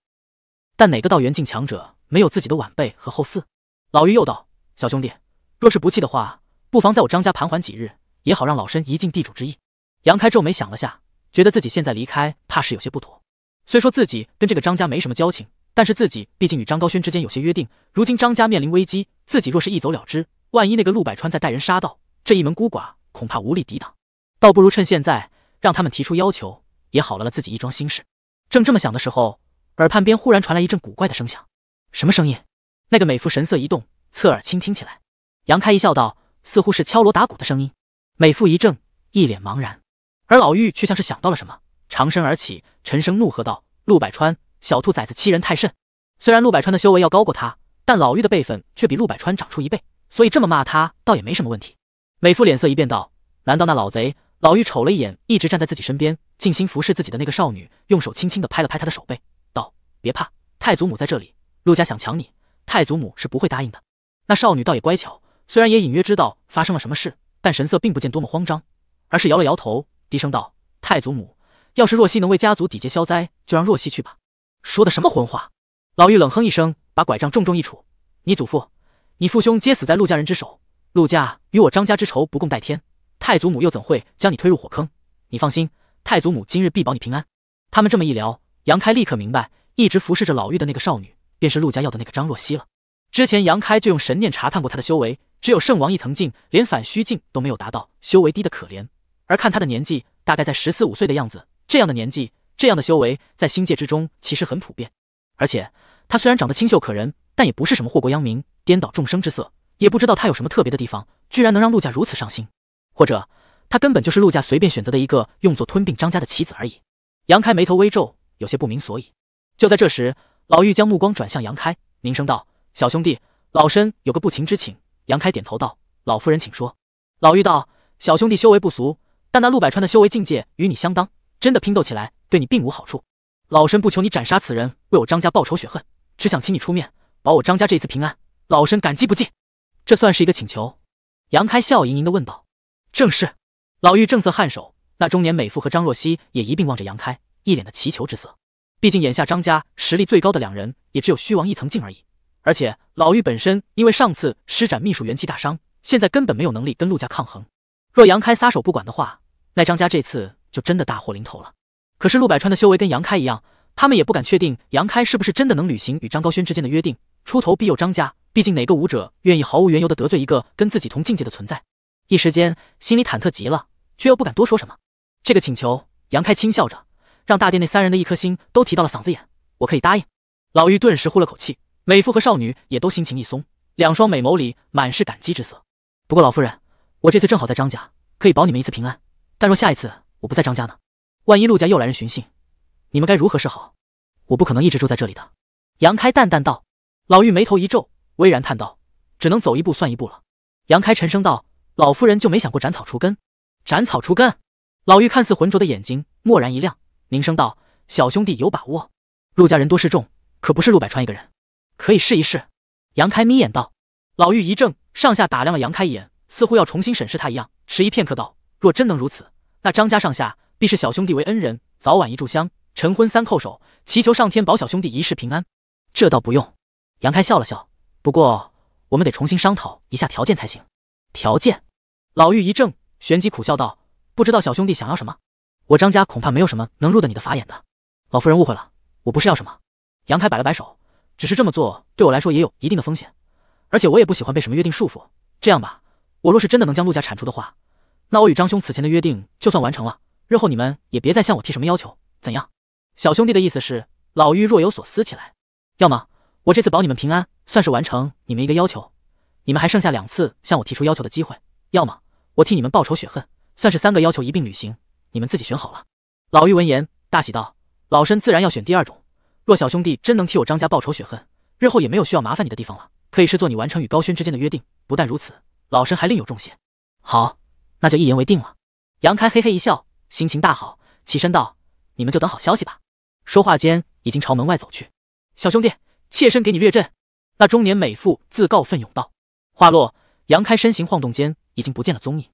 但哪个道元境强者没有自己的晚辈和后嗣？”老玉又道：“小兄弟，若是不弃的话，不妨在我张家盘桓几日。”也好让老身一尽地主之谊。杨开皱眉想了下，觉得自己现在离开，怕是有些不妥。虽说自己跟这个张家没什么交情，但是自己毕竟与张高轩之间有些约定。如今张家面临危机，自己若是一走了之，万一那个陆百川再带人杀到，这一门孤寡恐怕无力抵挡。倒不如趁现在让他们提出要求，也好了了自己一桩心事。正这么想的时候，耳畔边忽然传来一阵古怪的声响。什么声音？那个美妇神色一动，侧耳倾听起来。杨开一笑道：“似乎是敲锣打鼓的声音。”美妇一怔，一脸茫然，而老妪却像是想到了什么，长身而起，沉声怒喝道：“陆百川，小兔崽子，欺人太甚！”虽然陆百川的修为要高过他，但老妪的辈分却比陆百川长出一倍，所以这么骂他倒也没什么问题。美妇脸色一变，道：“难道那老贼？”老妪瞅了一眼一直站在自己身边，尽心服侍自己的那个少女，用手轻轻地拍了拍她的手背，道：“别怕，太祖母在这里。陆家想抢你，太祖母是不会答应的。”那少女倒也乖巧，虽然也隐约知道发生了什么事。但神色并不见多么慌张，而是摇了摇头，低声道：“太祖母，要是若曦能为家族抵劫消灾，就让若曦去吧。”说的什么荤话！老妪冷哼一声，把拐杖重重一杵：“你祖父、你父兄皆死在陆家人之手，陆家与我张家之仇不共戴天，太祖母又怎会将你推入火坑？你放心，太祖母今日必保你平安。”他们这么一聊，杨开立刻明白，一直服侍着老妪的那个少女，便是陆家要的那个张若曦了。之前杨开就用神念查看过她的修为。只有圣王一层境，连反虚境都没有达到，修为低得可怜。而看他的年纪，大概在十四五岁的样子。这样的年纪，这样的修为，在星界之中其实很普遍。而且他虽然长得清秀可人，但也不是什么祸国殃民、颠倒众生之色。也不知道他有什么特别的地方，居然能让陆家如此上心。或者他根本就是陆家随便选择的一个用作吞并张家的棋子而已。杨开眉头微皱，有些不明所以。就在这时，老妪将目光转向杨开，凝声道：“小兄弟，老身有个不情之请。”杨开点头道：“老夫人，请说。”老妪道：“小兄弟修为不俗，但那陆百川的修为境界与你相当，真的拼斗起来，对你并无好处。老身不求你斩杀此人，为我张家报仇雪恨，只想请你出面保我张家这次平安。老身感激不尽。”这算是一个请求。”杨开笑盈盈的问道：“正是。”老妪正色颔首。那中年美妇和张若曦也一并望着杨开，一脸的祈求之色。毕竟眼下张家实力最高的两人，也只有虚王一层境而已。而且老玉本身因为上次施展秘术元气大伤，现在根本没有能力跟陆家抗衡。若杨开撒手不管的话，那张家这次就真的大祸临头了。可是陆百川的修为跟杨开一样，他们也不敢确定杨开是不是真的能履行与张高轩之间的约定，出头庇佑张家。毕竟哪个武者愿意毫无缘由的得罪一个跟自己同境界的存在？一时间心里忐忑极了，却又不敢多说什么。这个请求，杨开轻笑着，让大殿内三人的一颗心都提到了嗓子眼。我可以答应。老玉顿时呼了口气。美妇和少女也都心情一松，两双美眸里满是感激之色。不过老夫人，我这次正好在张家，可以保你们一次平安。但若下一次我不在张家呢？万一陆家又来人寻衅，你们该如何是好？我不可能一直住在这里的。”杨开淡淡道。老妪眉头一皱，巍然叹道：“只能走一步算一步了。”杨开沉声道：“老夫人就没想过斩草除根？”斩草除根？老妪看似浑浊的眼睛蓦然一亮，凝声道：“小兄弟有把握？陆家人多势众，可不是陆百川一个人。”可以试一试，杨开眯眼道。老妪一怔，上下打量了杨开一眼，似乎要重新审视他一样，迟疑片刻道：“若真能如此，那张家上下必视小兄弟为恩人，早晚一炷香，晨昏三叩首，祈求上天保小兄弟一世平安。”这倒不用。杨开笑了笑，不过我们得重新商讨一下条件才行。条件？老妪一怔，旋即苦笑道：“不知道小兄弟想要什么，我张家恐怕没有什么能入得你的法眼的。”老夫人误会了，我不是要什么。杨开摆了摆手。只是这么做对我来说也有一定的风险，而且我也不喜欢被什么约定束缚。这样吧，我若是真的能将陆家铲除的话，那我与张兄此前的约定就算完成了。日后你们也别再向我提什么要求，怎样？小兄弟的意思是？老妪若有所思起来。要么我这次保你们平安，算是完成你们一个要求；你们还剩下两次向我提出要求的机会。要么我替你们报仇雪恨，算是三个要求一并履行。你们自己选好了。老妪闻言大喜道：“老身自然要选第二种。”若小兄弟真能替我张家报仇雪恨，日后也没有需要麻烦你的地方了，可以视作你完成与高轩之间的约定。不但如此，老身还另有重谢。好，那就一言为定了。杨开嘿嘿一笑，心情大好，起身道：“你们就等好消息吧。”说话间，已经朝门外走去。小兄弟，妾身给你略阵。”那中年美妇自告奋勇道。话落，杨开身形晃动间，已经不见了踪影。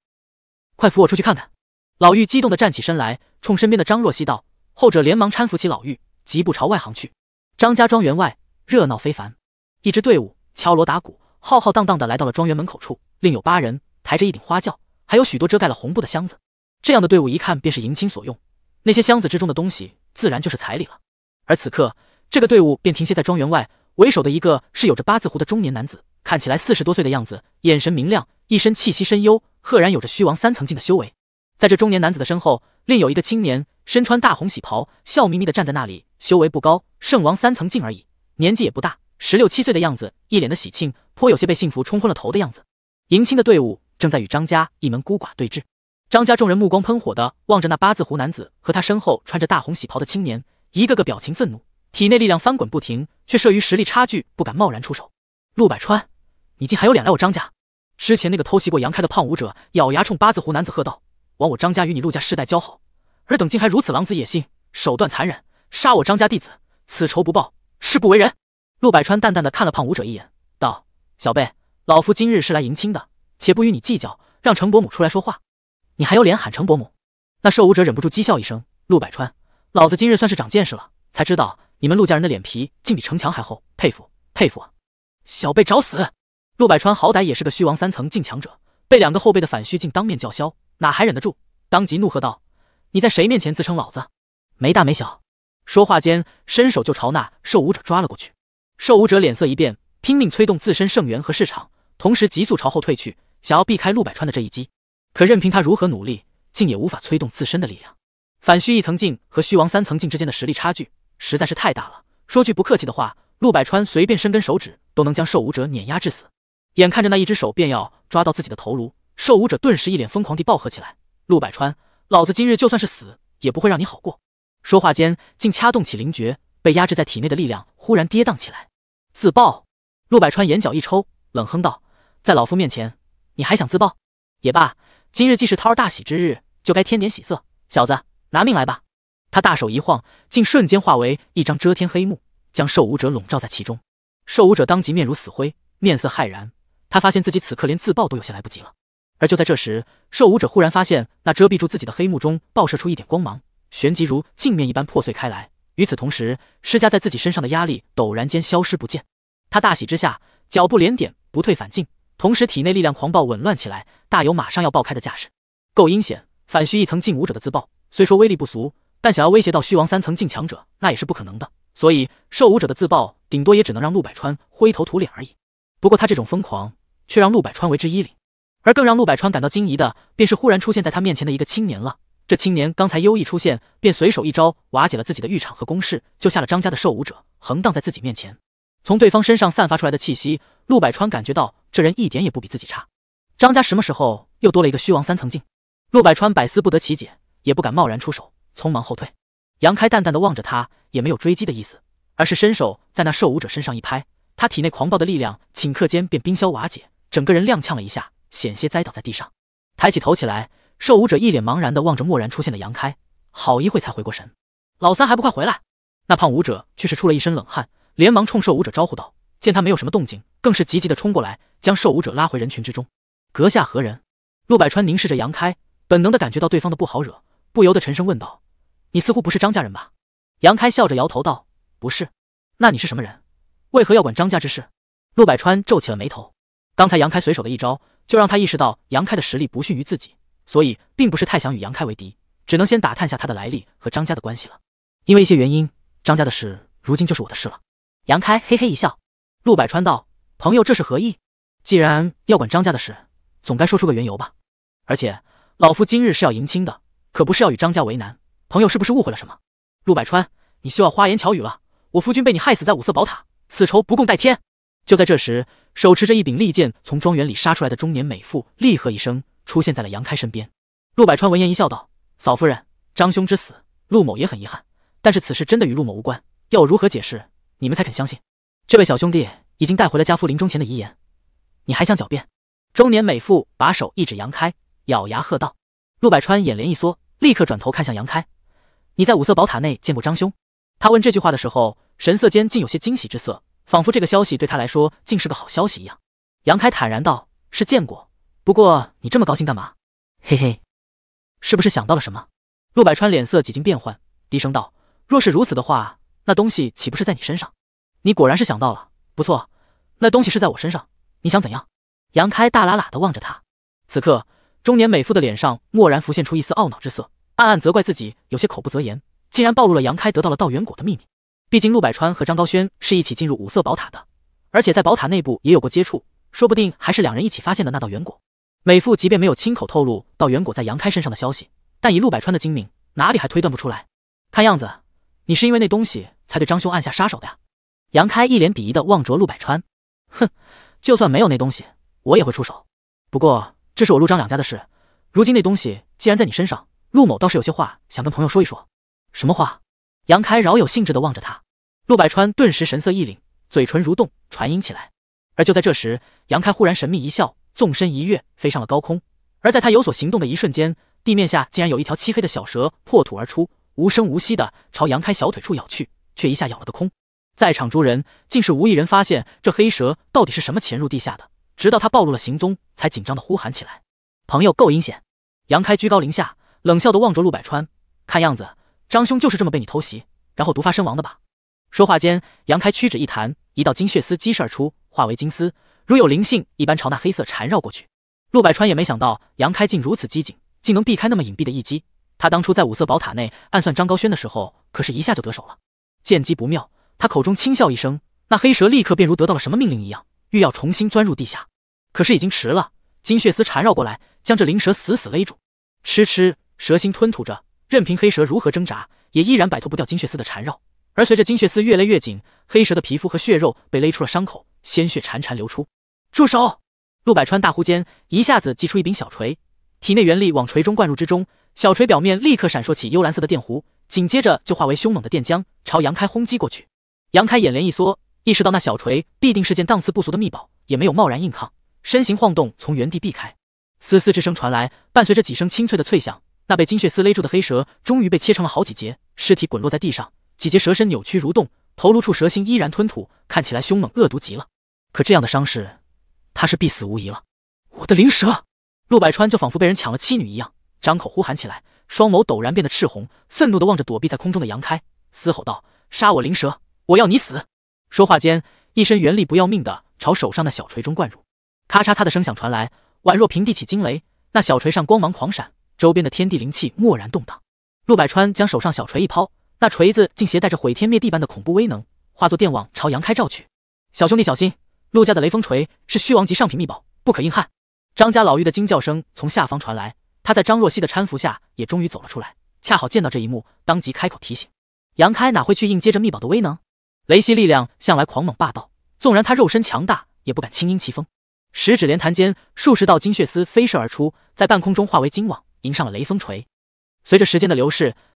快扶我出去看看！老妪激动的站起身来，冲身边的张若曦道，后者连忙搀扶起老妪，疾步朝外行去。张家庄园外热闹非凡，一支队伍敲锣打鼓，浩浩荡荡的来到了庄园门口处。另有八人抬着一顶花轿，还有许多遮盖了红布的箱子。这样的队伍一看便是迎亲所用，那些箱子之中的东西自然就是彩礼了。而此刻，这个队伍便停歇在庄园外，为首的一个是有着八字胡的中年男子，看起来四十多岁的样子，眼神明亮，一身气息深幽，赫然有着虚王三层境的修为。在这中年男子的身后，另有一个青年，身穿大红喜袍，笑眯眯的站在那里，修为不高，圣王三层境而已，年纪也不大，十六七岁的样子，一脸的喜庆，颇有些被幸福冲昏了头的样子。迎亲的队伍正在与张家一门孤寡对峙，张家众人目光喷火的望着那八字胡男子和他身后穿着大红喜袍的青年，一个个表情愤怒，体内力量翻滚不停，却慑于实力差距不敢贸然出手。陆百川，你竟还有脸来我张家！之前那个偷袭过杨开的胖武者咬牙冲八字胡男子喝道。枉我张家与你陆家世代交好，尔等竟还如此狼子野心，手段残忍，杀我张家弟子，此仇不报，誓不为人。陆百川淡淡的看了胖武者一眼，道：“小辈，老夫今日是来迎亲的，且不与你计较，让程伯母出来说话。你还有脸喊程伯母？”那瘦武者忍不住讥笑一声：“陆百川，老子今日算是长见识了，才知道你们陆家人的脸皮竟比城墙还厚，佩服佩服啊！”小辈找死！陆百川好歹也是个虚王三层境强者，被两个后辈的反虚境当面叫嚣。哪还忍得住？当即怒喝道：“你在谁面前自称老子？没大没小！”说话间，伸手就朝那受武者抓了过去。受武者脸色一变，拼命催动自身圣元和市场，同时急速朝后退去，想要避开陆百川的这一击。可任凭他如何努力，竟也无法催动自身的力量。反虚一层境和虚王三层境之间的实力差距实在是太大了。说句不客气的话，陆百川随便伸根手指都能将受武者碾压致死。眼看着那一只手便要抓到自己的头颅。受武者顿时一脸疯狂地暴喝起来：“陆百川，老子今日就算是死，也不会让你好过！”说话间，竟掐动起灵诀，被压制在体内的力量忽然跌宕起来。自爆！陆百川眼角一抽，冷哼道：“在老夫面前，你还想自爆？也罢，今日既是涛儿大喜之日，就该添点喜色。小子，拿命来吧！”他大手一晃，竟瞬间化为一张遮天黑幕，将受武者笼罩在其中。受武者当即面如死灰，面色骇然，他发现自己此刻连自爆都有些来不及了。而就在这时，受武者忽然发现那遮蔽住自己的黑幕中爆射出一点光芒，旋即如镜面一般破碎开来。与此同时，施加在自己身上的压力陡然间消失不见。他大喜之下，脚步连点不退反进，同时体内力量狂暴紊乱起来，大有马上要爆开的架势。够阴险！反虚一层镜武者的自爆虽说威力不俗，但想要威胁到虚王三层镜强者，那也是不可能的。所以，受武者的自爆顶多也只能让陆百川灰头土脸而已。不过他这种疯狂，却让陆百川为之一凛。而更让陆百川感到惊疑的，便是忽然出现在他面前的一个青年了。这青年刚才优异出现，便随手一招瓦解了自己的浴场和攻势，救下了张家的受武者，横荡在自己面前。从对方身上散发出来的气息，陆百川感觉到这人一点也不比自己差。张家什么时候又多了一个虚王三层境？陆百川百思不得其解，也不敢贸然出手，匆忙后退。杨开淡淡的望着他，也没有追击的意思，而是伸手在那受武者身上一拍，他体内狂暴的力量顷刻间便冰消瓦解，整个人踉跄了一下。险些栽倒在地上，抬起头起来，受武者一脸茫然的望着蓦然出现的杨开，好一会才回过神。老三还不快回来！那胖武者却是出了一身冷汗，连忙冲受武者招呼道：“见他没有什么动静，更是急急的冲过来，将受武者拉回人群之中。”“阁下何人？”陆百川凝视着杨开，本能的感觉到对方的不好惹，不由得沉声问道：“你似乎不是张家人吧？”杨开笑着摇头道：“不是。”“那你是什么人？为何要管张家之事？”陆百川皱起了眉头。刚才杨开随手的一招。就让他意识到杨开的实力不逊于自己，所以并不是太想与杨开为敌，只能先打探下他的来历和张家的关系了。因为一些原因，张家的事如今就是我的事了。杨开嘿嘿一笑，陆百川道：“朋友，这是何意？既然要管张家的事，总该说出个缘由吧。而且老夫今日是要迎亲的，可不是要与张家为难。朋友，是不是误会了什么？”陆百川，你休要花言巧语了，我夫君被你害死在五色宝塔，此仇不共戴天。就在这时，手持着一柄利剑从庄园里杀出来的中年美妇厉喝一声，出现在了杨开身边。陆百川闻言一笑，道：“嫂夫人，张兄之死，陆某也很遗憾，但是此事真的与陆某无关，要我如何解释，你们才肯相信？”这位小兄弟已经带回了家父临终前的遗言，你还想狡辩？”中年美妇把手一指杨开，咬牙喝道。陆百川眼帘一缩，立刻转头看向杨开：“你在五色宝塔内见过张兄？”他问这句话的时候，神色间竟有些惊喜之色。仿佛这个消息对他来说竟是个好消息一样，杨开坦然道：“是见过，不过你这么高兴干嘛？嘿嘿，是不是想到了什么？”陆百川脸色几经变幻，低声道：“若是如此的话，那东西岂不是在你身上？你果然是想到了，不错，那东西是在我身上。你想怎样？”杨开大喇喇的望着他。此刻，中年美妇的脸上蓦然浮现出一丝懊恼之色，暗暗责怪自己有些口不择言，竟然暴露了杨开得到了道元果的秘密。毕竟陆百川和张高轩是一起进入五色宝塔的，而且在宝塔内部也有过接触，说不定还是两人一起发现的那道圆果。美妇即便没有亲口透露到圆果在杨开身上的消息，但以陆百川的精明，哪里还推断不出来？看样子，你是因为那东西才对张兄暗下杀手的呀？杨开一脸鄙夷的望着陆百川，哼，就算没有那东西，我也会出手。不过这是我陆张两家的事，如今那东西既然在你身上，陆某倒是有些话想跟朋友说一说。什么话？杨开饶有兴致地望着他，陆百川顿时神色一凛，嘴唇蠕动，传音起来。而就在这时，杨开忽然神秘一笑，纵身一跃，飞上了高空。而在他有所行动的一瞬间，地面下竟然有一条漆黑的小蛇破土而出，无声无息地朝杨开小腿处咬去，却一下咬了个空。在场诸人竟是无一人发现这黑蛇到底是什么潜入地下的，直到他暴露了行踪，才紧张地呼喊起来：“朋友够阴险！”杨开居高临下，冷笑地望着陆百川，看样子。张兄就是这么被你偷袭，然后毒发身亡的吧？说话间，杨开屈指一弹，一道金血丝激射而出，化为金丝，如有灵性一般朝那黑色缠绕过去。陆百川也没想到杨开竟如此机警，竟能避开那么隐蔽的一击。他当初在五色宝塔内暗算张高轩的时候，可是一下就得手了。见机不妙，他口中轻笑一声，那黑蛇立刻便如得到了什么命令一样，欲要重新钻入地下，可是已经迟了，金血丝缠绕过来，将这灵蛇死死勒住。哧哧，蛇心吞吐着。任凭黑蛇如何挣扎，也依然摆脱不掉金血丝的缠绕。而随着金血丝越勒越紧，黑蛇的皮肤和血肉被勒出了伤口，鲜血潺潺流出。住手！陆百川大呼间，一下子祭出一柄小锤，体内元力往锤中灌入之中，小锤表面立刻闪烁起幽蓝色的电弧，紧接着就化为凶猛的电浆，朝杨开轰击过去。杨开眼帘一缩，意识到那小锤必定是件档次不俗的秘宝，也没有贸然硬抗，身形晃动从原地避开。嘶嘶之声传来，伴随着几声清脆的脆响。那被金血丝勒住的黑蛇，终于被切成了好几节，尸体滚落在地上，几节蛇身扭曲蠕动，头颅处蛇心依然吞吐，看起来凶猛恶毒极了。可这样的伤势，他是必死无疑了。我的灵蛇！陆百川就仿佛被人抢了妻女一样，张口呼喊起来，双眸陡然变得赤红，愤怒地望着躲避在空中的杨开，嘶吼道：“杀我灵蛇！我要你死！”说话间，一身元力不要命的朝手上那小锤中灌入，咔嚓嚓的声响传来，宛若平地起惊雷，那小锤上光芒狂闪。周边的天地灵气蓦然动荡，陆百川将手上小锤一抛，那锤子竟携带着毁天灭地般的恐怖威能，化作电网朝杨开照去。小兄弟小心！陆家的雷风锤是虚王级上品秘宝，不可硬撼。张家老妪的惊叫声从下方传来，她在张若曦的搀扶下也终于走了出来，恰好见到这一幕，当即开口提醒。杨开哪会去硬接着秘宝的威能？雷系力量向来狂猛霸道，纵然他肉身强大，也不敢轻撄其锋。十指连弹间，数十道金血丝飞射而出，在半空中化为金网。迎上了雷锋锤。随着时间的流逝。